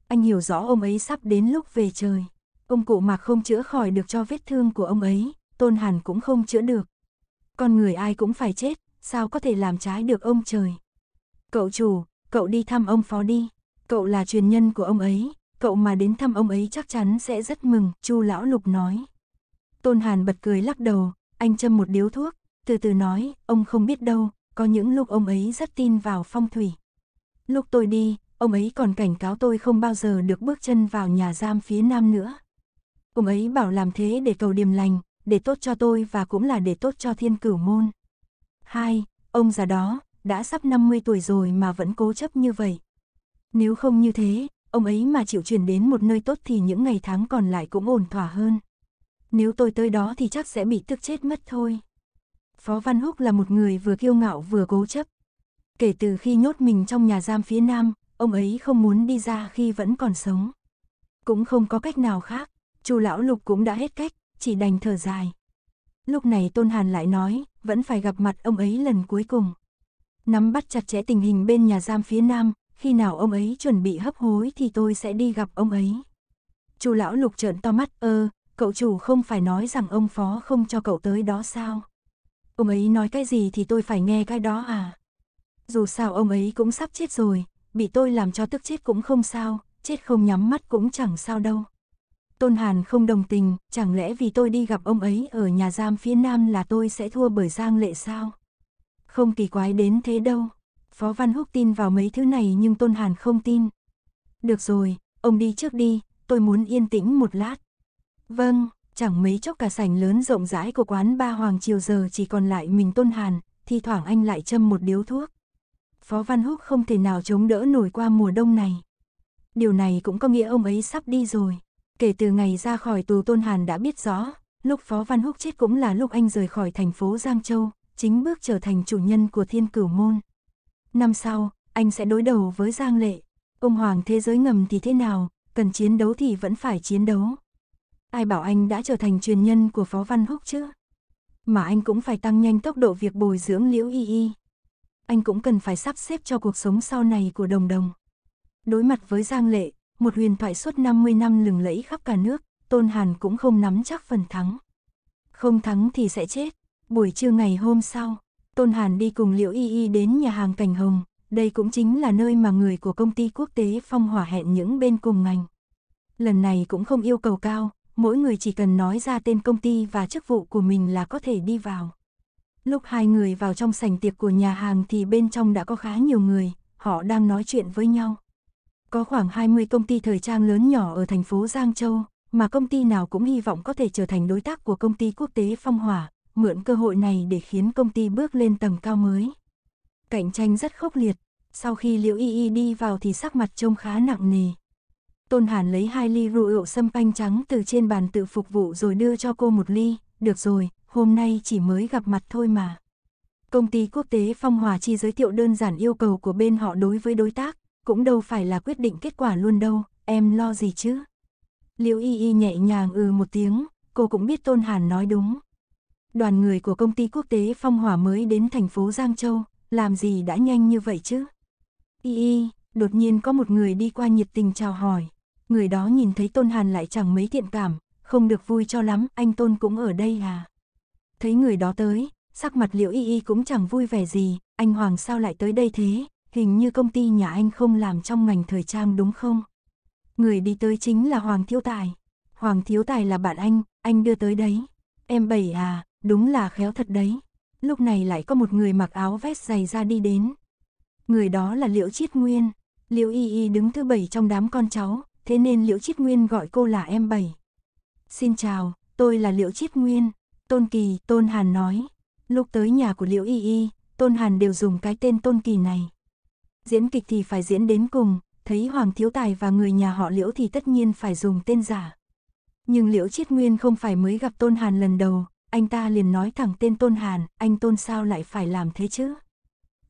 S1: Anh hiểu rõ ông ấy sắp đến lúc về trời. Ông cụ mà không chữa khỏi được cho vết thương của ông ấy, Tôn Hàn cũng không chữa được. Con người ai cũng phải chết, sao có thể làm trái được ông trời. Cậu chủ, cậu đi thăm ông phó đi, cậu là truyền nhân của ông ấy, cậu mà đến thăm ông ấy chắc chắn sẽ rất mừng, Chu lão lục nói. Tôn Hàn bật cười lắc đầu, anh châm một điếu thuốc, từ từ nói, ông không biết đâu, có những lúc ông ấy rất tin vào phong thủy. Lúc tôi đi, ông ấy còn cảnh cáo tôi không bao giờ được bước chân vào nhà giam phía nam nữa. Ông ấy bảo làm thế để cầu điềm lành, để tốt cho tôi và cũng là để tốt cho thiên cửu môn. Hai, ông già đó, đã sắp 50 tuổi rồi mà vẫn cố chấp như vậy. Nếu không như thế, ông ấy mà chịu chuyển đến một nơi tốt thì những ngày tháng còn lại cũng ổn thỏa hơn. Nếu tôi tới đó thì chắc sẽ bị tức chết mất thôi. Phó Văn Húc là một người vừa kiêu ngạo vừa cố chấp. Kể từ khi nhốt mình trong nhà giam phía Nam, ông ấy không muốn đi ra khi vẫn còn sống. Cũng không có cách nào khác, chu lão lục cũng đã hết cách, chỉ đành thở dài. Lúc này Tôn Hàn lại nói, vẫn phải gặp mặt ông ấy lần cuối cùng. Nắm bắt chặt chẽ tình hình bên nhà giam phía Nam, khi nào ông ấy chuẩn bị hấp hối thì tôi sẽ đi gặp ông ấy. Chu lão lục trợn to mắt, ơ, cậu chủ không phải nói rằng ông phó không cho cậu tới đó sao? Ông ấy nói cái gì thì tôi phải nghe cái đó à? Dù sao ông ấy cũng sắp chết rồi, bị tôi làm cho tức chết cũng không sao, chết không nhắm mắt cũng chẳng sao đâu. Tôn Hàn không đồng tình, chẳng lẽ vì tôi đi gặp ông ấy ở nhà giam phía Nam là tôi sẽ thua bởi Giang Lệ sao? Không kỳ quái đến thế đâu. Phó Văn Húc tin vào mấy thứ này nhưng Tôn Hàn không tin. Được rồi, ông đi trước đi, tôi muốn yên tĩnh một lát. Vâng, chẳng mấy chốc cả sảnh lớn rộng rãi của quán ba Hoàng chiều giờ chỉ còn lại mình Tôn Hàn, thi thoảng anh lại châm một điếu thuốc. Phó Văn Húc không thể nào chống đỡ nổi qua mùa đông này. Điều này cũng có nghĩa ông ấy sắp đi rồi. Kể từ ngày ra khỏi tù Tôn Hàn đã biết rõ, lúc Phó Văn Húc chết cũng là lúc anh rời khỏi thành phố Giang Châu, chính bước trở thành chủ nhân của Thiên Cửu Môn năm sau, anh sẽ đối đầu với Giang Lệ. Ông Hoàng thế giới ngầm thì thế nào, cần chiến đấu thì vẫn phải chiến đấu. Ai bảo anh đã trở thành truyền nhân của Phó Văn Húc chứ? Mà anh cũng phải tăng nhanh tốc độ việc bồi dưỡng Liễu Y Y. Anh cũng cần phải sắp xếp cho cuộc sống sau này của Đồng Đồng. Đối mặt với Giang Lệ, một huyền thoại suốt 50 năm lừng lẫy khắp cả nước, Tôn Hàn cũng không nắm chắc phần thắng. Không thắng thì sẽ chết. Buổi trưa ngày hôm sau, Tôn Hàn đi cùng Liễu Y Y đến nhà hàng Cảnh Hồng, đây cũng chính là nơi mà người của công ty quốc tế phong hỏa hẹn những bên cùng ngành. Lần này cũng không yêu cầu cao, mỗi người chỉ cần nói ra tên công ty và chức vụ của mình là có thể đi vào. Lúc hai người vào trong sảnh tiệc của nhà hàng thì bên trong đã có khá nhiều người, họ đang nói chuyện với nhau. Có khoảng 20 công ty thời trang lớn nhỏ ở thành phố Giang Châu, mà công ty nào cũng hy vọng có thể trở thành đối tác của công ty quốc tế Phong Hỏa, mượn cơ hội này để khiến công ty bước lên tầm cao mới. Cạnh tranh rất khốc liệt, sau khi Liễu Y Y đi vào thì sắc mặt trông khá nặng nề. Tôn Hàn lấy hai ly rượu sâm panh trắng từ trên bàn tự phục vụ rồi đưa cho cô một ly, được rồi, hôm nay chỉ mới gặp mặt thôi mà. Công ty quốc tế Phong Hòa Chi giới thiệu đơn giản yêu cầu của bên họ đối với đối tác, cũng đâu phải là quyết định kết quả luôn đâu, em lo gì chứ. Liễu Y Y nhẹ nhàng ừ một tiếng, cô cũng biết Tôn Hàn nói đúng đoàn người của công ty quốc tế Phong Hỏa mới đến thành phố Giang Châu, làm gì đã nhanh như vậy chứ? Y y, đột nhiên có một người đi qua nhiệt tình chào hỏi. Người đó nhìn thấy Tôn Hàn lại chẳng mấy thiện cảm, không được vui cho lắm, anh Tôn cũng ở đây à? Thấy người đó tới, sắc mặt Liễu Y Y cũng chẳng vui vẻ gì, anh Hoàng sao lại tới đây thế, hình như công ty nhà anh không làm trong ngành thời trang đúng không? Người đi tới chính là Hoàng Thiếu Tài. Hoàng Thiếu Tài là bạn anh, anh đưa tới đấy. Em bảy à, Đúng là khéo thật đấy. Lúc này lại có một người mặc áo vest dày ra đi đến. Người đó là Liễu Chiết Nguyên. Liễu Y Y đứng thứ bảy trong đám con cháu, thế nên Liễu Chiết Nguyên gọi cô là em bảy. Xin chào, tôi là Liễu Chiết Nguyên. Tôn Kỳ, Tôn Hàn nói. Lúc tới nhà của Liễu Y Y, Tôn Hàn đều dùng cái tên Tôn Kỳ này. Diễn kịch thì phải diễn đến cùng, thấy Hoàng Thiếu Tài và người nhà họ Liễu thì tất nhiên phải dùng tên giả. Nhưng Liễu Chiết Nguyên không phải mới gặp Tôn Hàn lần đầu, anh ta liền nói thẳng tên Tôn Hàn, anh Tôn sao lại phải làm thế chứ?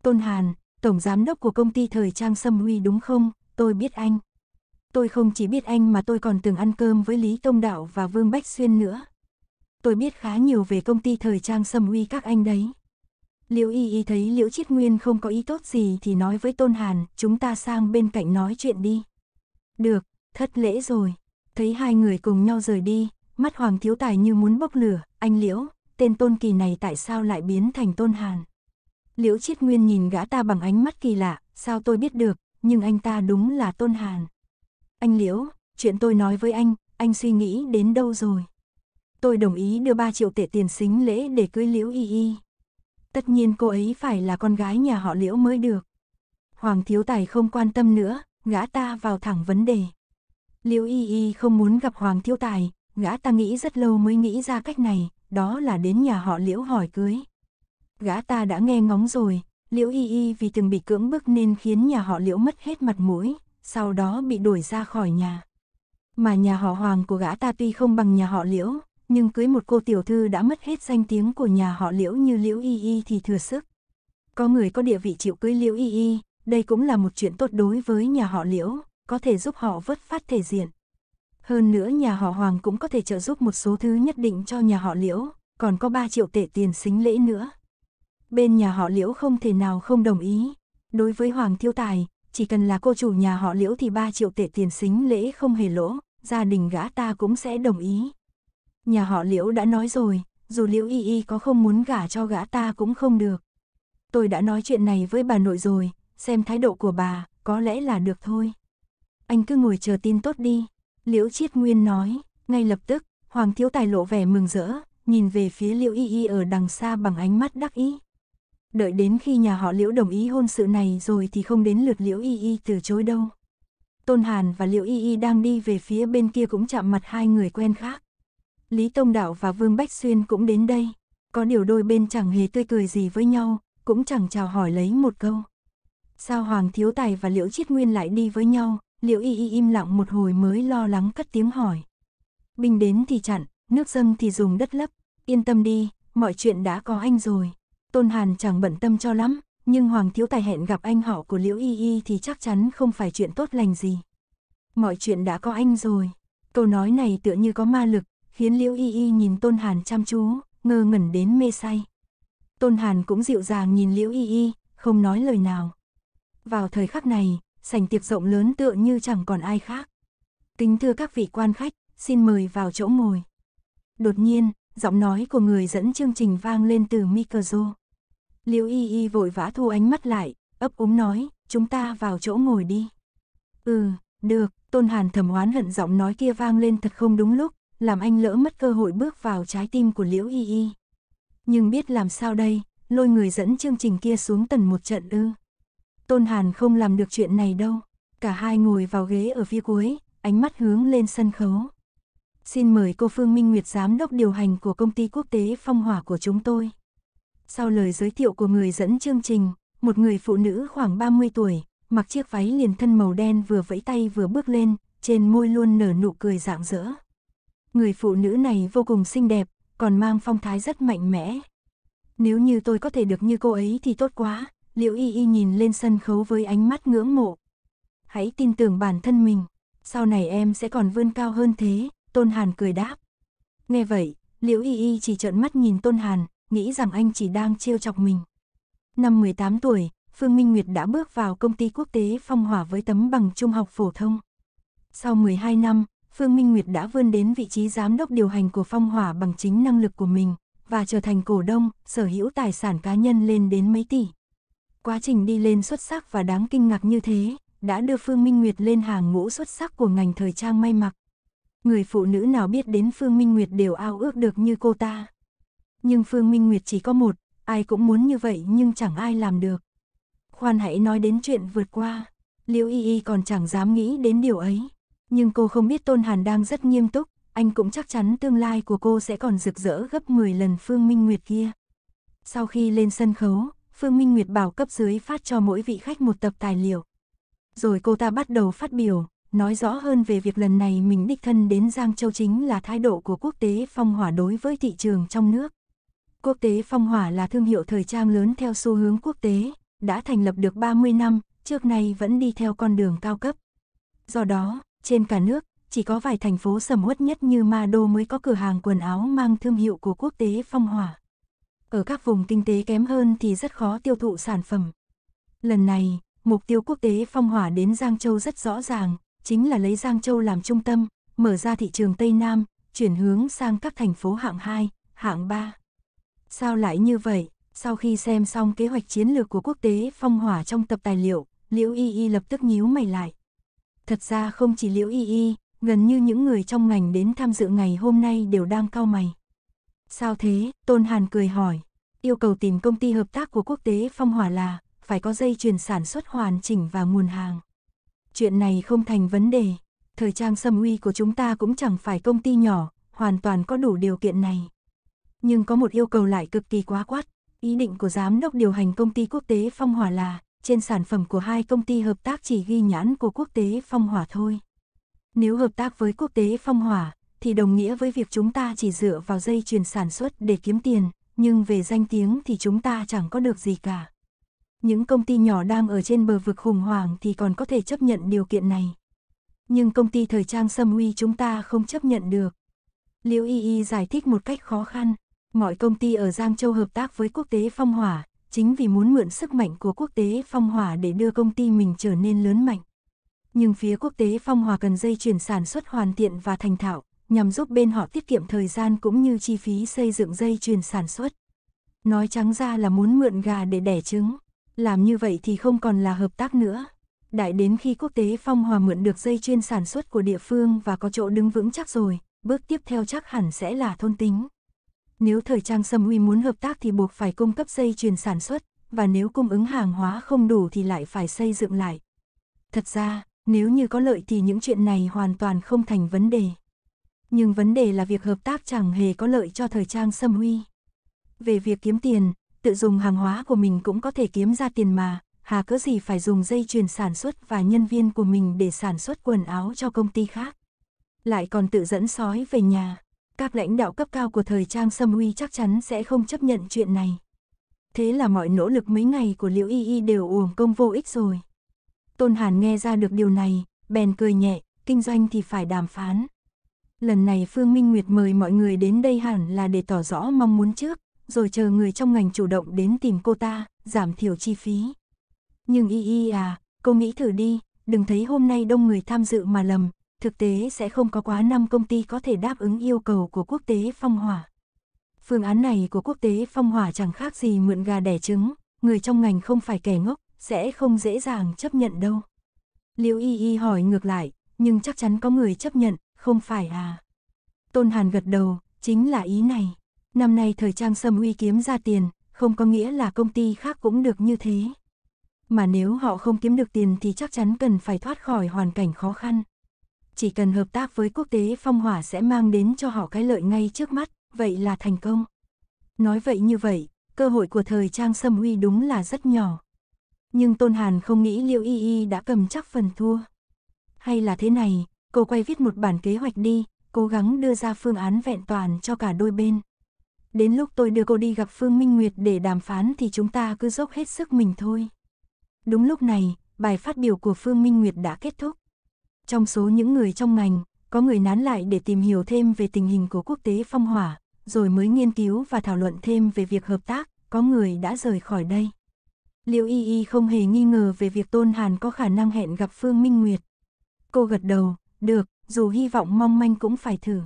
S1: Tôn Hàn, tổng giám đốc của công ty thời trang Sâm Huy đúng không? Tôi biết anh. Tôi không chỉ biết anh mà tôi còn từng ăn cơm với Lý Tông Đạo và Vương Bách Xuyên nữa. Tôi biết khá nhiều về công ty thời trang Sâm Huy các anh đấy. Liễu Y Y thấy Liễu Chiết Nguyên không có ý tốt gì thì nói với Tôn Hàn, chúng ta sang bên cạnh nói chuyện đi. Được, thất lễ rồi. Thấy hai người cùng nhau rời đi, mắt Hoàng Thiếu Tài như muốn bốc lửa, anh Liễu, tên tôn kỳ này tại sao lại biến thành tôn hàn. Liễu Chiết Nguyên nhìn gã ta bằng ánh mắt kỳ lạ, sao tôi biết được, nhưng anh ta đúng là tôn hàn. Anh Liễu, chuyện tôi nói với anh, anh suy nghĩ đến đâu rồi? Tôi đồng ý đưa 3 triệu tệ tiền xính lễ để cưới Liễu Y Y. Tất nhiên cô ấy phải là con gái nhà họ Liễu mới được. Hoàng Thiếu Tài không quan tâm nữa, gã ta vào thẳng vấn đề. Liễu Y Y không muốn gặp Hoàng Thiếu Tài, gã ta nghĩ rất lâu mới nghĩ ra cách này, đó là đến nhà họ liễu hỏi cưới. Gã ta đã nghe ngóng rồi, liễu y y vì từng bị cưỡng bức nên khiến nhà họ liễu mất hết mặt mũi, sau đó bị đuổi ra khỏi nhà. Mà nhà họ hoàng của gã ta tuy không bằng nhà họ liễu, nhưng cưới một cô tiểu thư đã mất hết danh tiếng của nhà họ liễu như liễu y y thì thừa sức. Có người có địa vị chịu cưới liễu y y, đây cũng là một chuyện tốt đối với nhà họ liễu, có thể giúp họ vớt phát thể diện. Hơn nữa nhà họ Hoàng cũng có thể trợ giúp một số thứ nhất định cho nhà họ Liễu, còn có 3 triệu tệ tiền xính lễ nữa. Bên nhà họ Liễu không thể nào không đồng ý. Đối với Hoàng Thiêu Tài, chỉ cần là cô chủ nhà họ Liễu thì 3 triệu tệ tiền xính lễ không hề lỗ, gia đình gã ta cũng sẽ đồng ý. Nhà họ Liễu đã nói rồi, dù Liễu Y Y có không muốn gả cho gã ta cũng không được. Tôi đã nói chuyện này với bà nội rồi, xem thái độ của bà, có lẽ là được thôi. Anh cứ ngồi chờ tin tốt đi. Liễu Chiết Nguyên nói, ngay lập tức, Hoàng Thiếu Tài lộ vẻ mừng rỡ, nhìn về phía Liễu Y Y ở đằng xa bằng ánh mắt đắc ý. Đợi đến khi nhà họ Liễu đồng ý hôn sự này rồi thì không đến lượt Liễu Y Y từ chối đâu. Tôn Hàn và Liễu Y Y đang đi về phía bên kia cũng chạm mặt hai người quen khác. Lý Tông Đạo và Vương Bách Xuyên cũng đến đây. Có điều đôi bên chẳng hề tươi cười gì với nhau, cũng chẳng chào hỏi lấy một câu. Sao Hoàng Thiếu Tài và Liễu Chiết Nguyên lại đi với nhau, Liễu y y im lặng một hồi mới lo lắng cất tiếng hỏi. Bình đến thì chặn, nước dâm thì dùng đất lấp, yên tâm đi, mọi chuyện đã có anh rồi. Tôn Hàn chẳng bận tâm cho lắm, nhưng Hoàng Thiếu Tài hẹn gặp anh họ của Liễu Y Y thì chắc chắn không phải chuyện tốt lành gì. Mọi chuyện đã có anh rồi. Câu nói này tựa như có ma lực, khiến Liễu Y Y nhìn Tôn Hàn chăm chú, ngơ ngẩn đến mê say. Tôn Hàn cũng dịu dàng nhìn Liễu Y Y, không nói lời nào. Vào thời khắc này, sành tiệc rộng lớn tựa như chẳng còn ai khác. Kính thưa các vị quan khách, xin mời vào chỗ ngồi. Đột nhiên, giọng nói của người dẫn chương trình vang lên từ micro. Liễu Y Y vội vã thu ánh mắt lại, ấp úng nói, chúng ta vào chỗ ngồi đi. Ừ, được, Tôn Hàn thầm oán hận giọng nói kia vang lên thật không đúng lúc, làm anh lỡ mất cơ hội bước vào trái tim của Liễu Y Y. Nhưng biết làm sao đây, lôi người dẫn chương trình kia xuống tần một trận ư. Tôn Hàn không làm được chuyện này đâu. Cả hai ngồi vào ghế ở phía cuối, ánh mắt hướng lên sân khấu. Xin mời cô Phương Minh Nguyệt giám đốc điều hành của công ty quốc tế phong hỏa của chúng tôi. Sau lời giới thiệu của người dẫn chương trình, một người phụ nữ khoảng 30 tuổi, mặc chiếc váy liền thân màu đen vừa vẫy tay vừa bước lên, trên môi luôn nở nụ cười rạng rỡ. Người phụ nữ này vô cùng xinh đẹp, còn mang phong thái rất mạnh mẽ. Nếu như tôi có thể được như cô ấy thì tốt quá, Liễu Y Y nhìn lên sân khấu với ánh mắt ngưỡng mộ. Hãy tin tưởng bản thân mình, sau này em sẽ còn vươn cao hơn thế, Tôn Hàn cười đáp. Nghe vậy, Liễu Y Y chỉ trợn mắt nhìn Tôn Hàn, nghĩ rằng anh chỉ đang trêu chọc mình. Năm 18 tuổi, Phương Minh Nguyệt đã bước vào công ty quốc tế phong hỏa với tấm bằng trung học phổ thông. Sau 12 năm, Phương Minh Nguyệt đã vươn đến vị trí giám đốc điều hành của phong hỏa bằng chính năng lực của mình, và trở thành cổ đông, sở hữu tài sản cá nhân lên đến mấy tỷ quá trình đi lên xuất sắc và đáng kinh ngạc như thế, đã đưa Phương Minh Nguyệt lên hàng ngũ xuất sắc của ngành thời trang may mặc. Người phụ nữ nào biết đến Phương Minh Nguyệt đều ao ước được như cô ta. Nhưng Phương Minh Nguyệt chỉ có một, ai cũng muốn như vậy nhưng chẳng ai làm được. Khoan hãy nói đến chuyện vượt qua, Liễu Y Y còn chẳng dám nghĩ đến điều ấy. Nhưng cô không biết Tôn Hàn đang rất nghiêm túc, anh cũng chắc chắn tương lai của cô sẽ còn rực rỡ gấp 10 lần Phương Minh Nguyệt kia. Sau khi lên sân khấu, Phương Minh Nguyệt bảo cấp dưới phát cho mỗi vị khách một tập tài liệu. Rồi cô ta bắt đầu phát biểu, nói rõ hơn về việc lần này mình đích thân đến Giang Châu chính là thái độ của quốc tế phong hỏa đối với thị trường trong nước. Quốc tế phong hỏa là thương hiệu thời trang lớn theo xu hướng quốc tế, đã thành lập được 30 năm, trước nay vẫn đi theo con đường cao cấp. Do đó, trên cả nước, chỉ có vài thành phố sầm uất nhất như Ma Đô mới có cửa hàng quần áo mang thương hiệu của quốc tế phong hỏa ở các vùng kinh tế kém hơn thì rất khó tiêu thụ sản phẩm. Lần này, mục tiêu quốc tế phong hỏa đến Giang Châu rất rõ ràng, chính là lấy Giang Châu làm trung tâm, mở ra thị trường Tây Nam, chuyển hướng sang các thành phố hạng 2, hạng 3. Sao lại như vậy? Sau khi xem xong kế hoạch chiến lược của quốc tế phong hỏa trong tập tài liệu, Liễu Y Y lập tức nhíu mày lại. Thật ra không chỉ Liễu Y Y, gần như những người trong ngành đến tham dự ngày hôm nay đều đang cau mày. Sao thế? Tôn Hàn cười hỏi. Yêu cầu tìm công ty hợp tác của quốc tế phong hỏa là phải có dây chuyền sản xuất hoàn chỉnh và nguồn hàng. Chuyện này không thành vấn đề. Thời trang xâm uy của chúng ta cũng chẳng phải công ty nhỏ, hoàn toàn có đủ điều kiện này. Nhưng có một yêu cầu lại cực kỳ quá quát. Ý định của giám đốc điều hành công ty quốc tế phong hỏa là trên sản phẩm của hai công ty hợp tác chỉ ghi nhãn của quốc tế phong hỏa thôi. Nếu hợp tác với quốc tế phong hỏa, thì đồng nghĩa với việc chúng ta chỉ dựa vào dây chuyền sản xuất để kiếm tiền, nhưng về danh tiếng thì chúng ta chẳng có được gì cả. Những công ty nhỏ đang ở trên bờ vực khủng hoảng thì còn có thể chấp nhận điều kiện này. Nhưng công ty thời trang xâm uy chúng ta không chấp nhận được. Liễu Y Y giải thích một cách khó khăn, mọi công ty ở Giang Châu hợp tác với quốc tế phong hỏa, chính vì muốn mượn sức mạnh của quốc tế phong hỏa để đưa công ty mình trở nên lớn mạnh. Nhưng phía quốc tế phong Hòa cần dây chuyển sản xuất hoàn thiện và thành thạo, nhằm giúp bên họ tiết kiệm thời gian cũng như chi phí xây dựng dây chuyền sản xuất. Nói trắng ra là muốn mượn gà để đẻ trứng, làm như vậy thì không còn là hợp tác nữa. Đại đến khi quốc tế phong hòa mượn được dây chuyên sản xuất của địa phương và có chỗ đứng vững chắc rồi, bước tiếp theo chắc hẳn sẽ là thôn tính. Nếu thời trang Sâm Uy muốn hợp tác thì buộc phải cung cấp dây chuyền sản xuất, và nếu cung ứng hàng hóa không đủ thì lại phải xây dựng lại. Thật ra, nếu như có lợi thì những chuyện này hoàn toàn không thành vấn đề nhưng vấn đề là việc hợp tác chẳng hề có lợi cho thời trang xâm huy. Về việc kiếm tiền, tự dùng hàng hóa của mình cũng có thể kiếm ra tiền mà, hà cỡ gì phải dùng dây chuyền sản xuất và nhân viên của mình để sản xuất quần áo cho công ty khác. Lại còn tự dẫn sói về nhà, các lãnh đạo cấp cao của thời trang xâm huy chắc chắn sẽ không chấp nhận chuyện này. Thế là mọi nỗ lực mấy ngày của Liễu Y Y đều uổng công vô ích rồi. Tôn Hàn nghe ra được điều này, bèn cười nhẹ, kinh doanh thì phải đàm phán lần này Phương Minh Nguyệt mời mọi người đến đây hẳn là để tỏ rõ mong muốn trước, rồi chờ người trong ngành chủ động đến tìm cô ta, giảm thiểu chi phí. Nhưng y y à, cô nghĩ thử đi, đừng thấy hôm nay đông người tham dự mà lầm, thực tế sẽ không có quá năm công ty có thể đáp ứng yêu cầu của quốc tế phong hỏa. Phương án này của quốc tế phong hỏa chẳng khác gì mượn gà đẻ trứng, người trong ngành không phải kẻ ngốc, sẽ không dễ dàng chấp nhận đâu. Liễu Y Y hỏi ngược lại, nhưng chắc chắn có người chấp nhận, không phải à? Tôn Hàn gật đầu, chính là ý này. Năm nay thời trang sâm uy kiếm ra tiền, không có nghĩa là công ty khác cũng được như thế. Mà nếu họ không kiếm được tiền thì chắc chắn cần phải thoát khỏi hoàn cảnh khó khăn. Chỉ cần hợp tác với quốc tế phong hỏa sẽ mang đến cho họ cái lợi ngay trước mắt, vậy là thành công. Nói vậy như vậy, cơ hội của thời trang sâm uy đúng là rất nhỏ. Nhưng Tôn Hàn không nghĩ liệu Y Y đã cầm chắc phần thua. Hay là thế này, cô quay viết một bản kế hoạch đi, cố gắng đưa ra phương án vẹn toàn cho cả đôi bên. Đến lúc tôi đưa cô đi gặp Phương Minh Nguyệt để đàm phán thì chúng ta cứ dốc hết sức mình thôi. Đúng lúc này, bài phát biểu của Phương Minh Nguyệt đã kết thúc. Trong số những người trong ngành, có người nán lại để tìm hiểu thêm về tình hình của quốc tế phong hỏa, rồi mới nghiên cứu và thảo luận thêm về việc hợp tác, có người đã rời khỏi đây. Liễu Y Y không hề nghi ngờ về việc Tôn Hàn có khả năng hẹn gặp Phương Minh Nguyệt. Cô gật đầu, được, dù hy vọng mong manh cũng phải thử.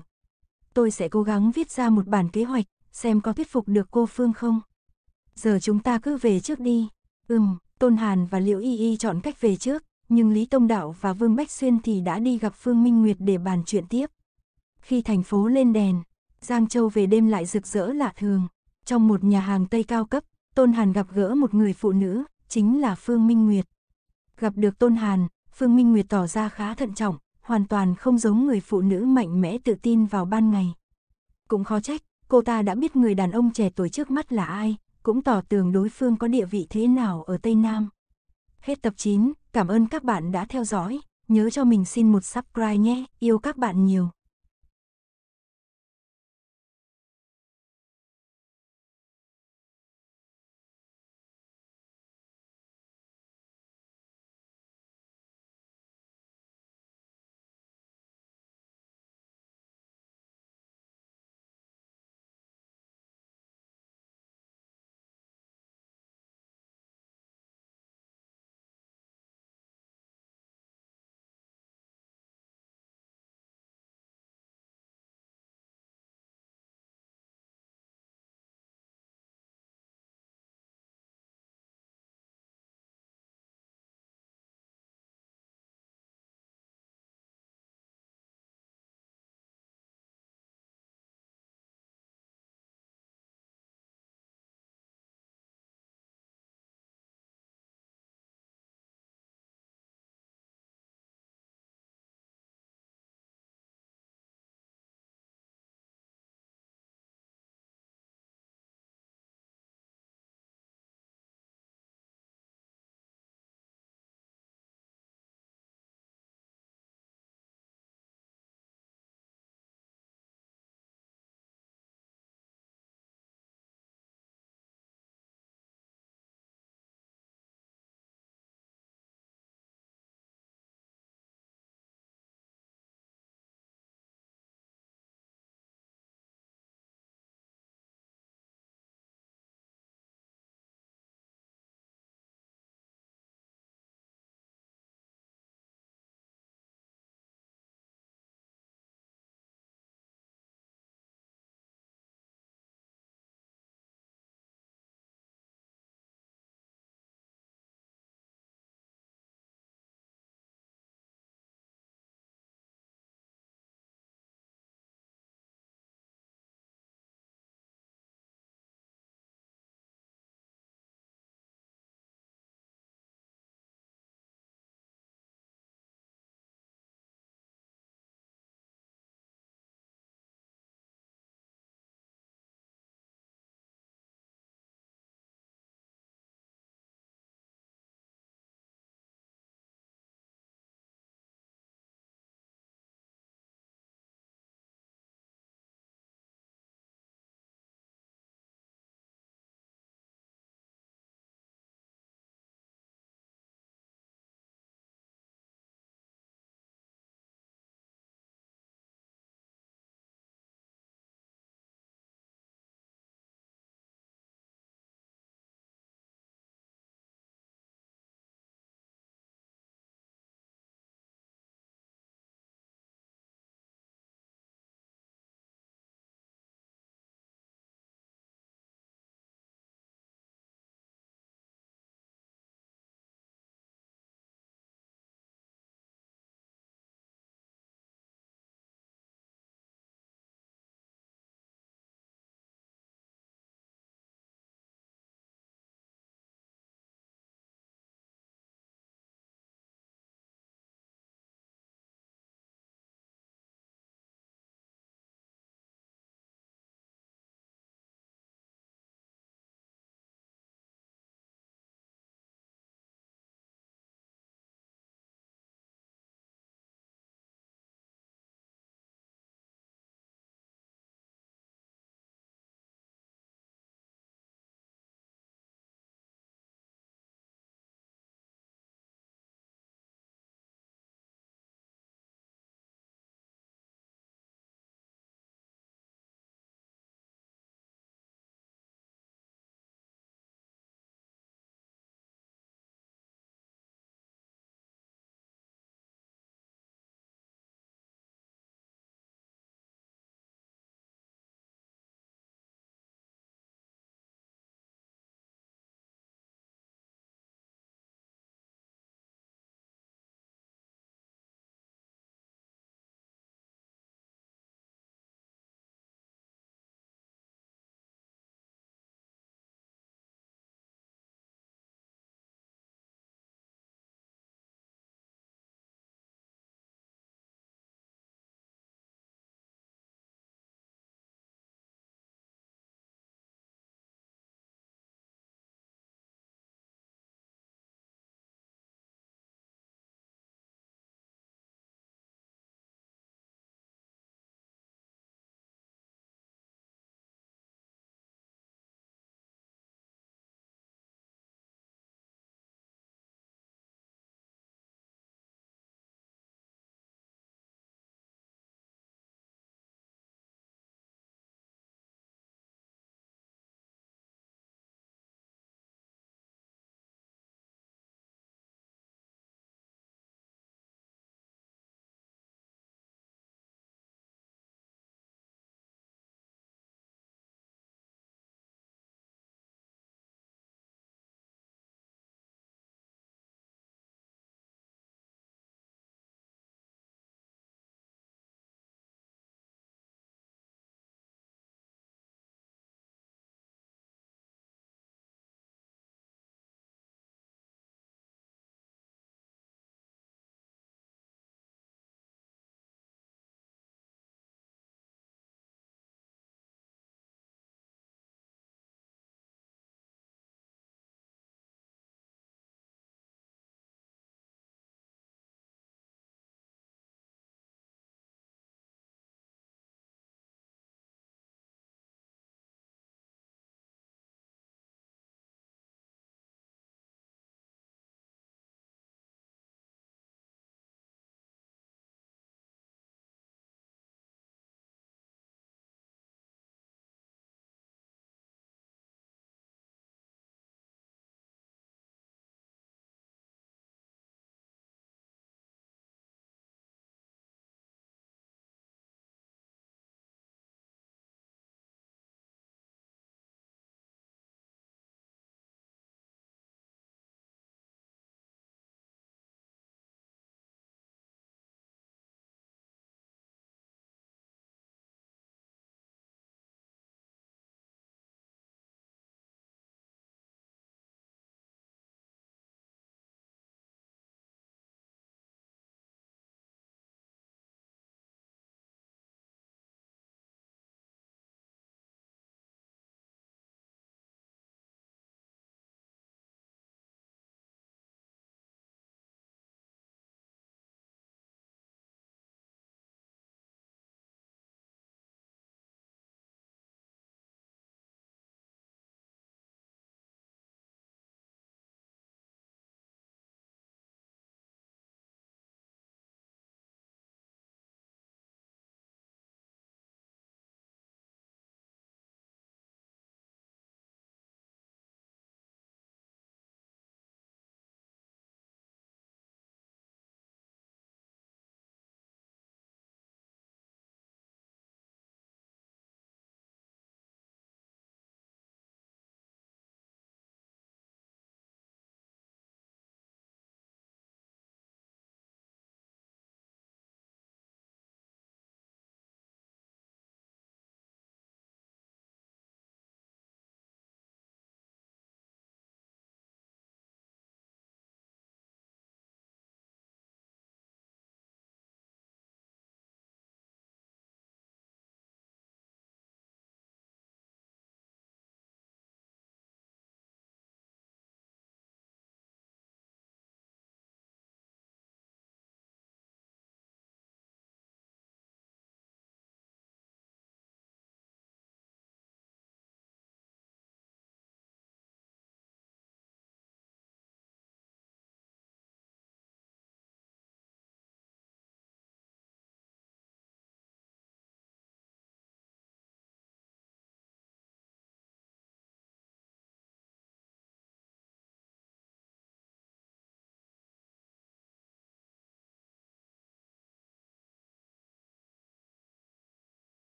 S1: Tôi sẽ cố gắng viết ra một bản kế hoạch, xem có thuyết phục được cô Phương không. Giờ chúng ta cứ về trước đi. Ừm, Tôn Hàn và Liễu Y Y chọn cách về trước, nhưng Lý Tông Đạo và Vương Bách Xuyên thì đã đi gặp Phương Minh Nguyệt để bàn chuyện tiếp. Khi thành phố lên đèn, Giang Châu về đêm lại rực rỡ lạ thường. Trong một nhà hàng Tây cao cấp, Tôn Hàn gặp gỡ một người phụ nữ, chính là Phương Minh Nguyệt. Gặp được Tôn Hàn, Phương Minh Nguyệt tỏ ra khá thận trọng, hoàn toàn không giống người phụ nữ mạnh mẽ tự tin vào ban ngày. Cũng khó trách, cô ta đã biết người đàn ông trẻ tuổi trước mắt là ai, cũng tỏ tường đối phương có địa vị thế nào ở Tây Nam. Hết tập 9, cảm ơn các bạn đã theo dõi, nhớ cho mình xin một subscribe nhé, yêu các bạn nhiều.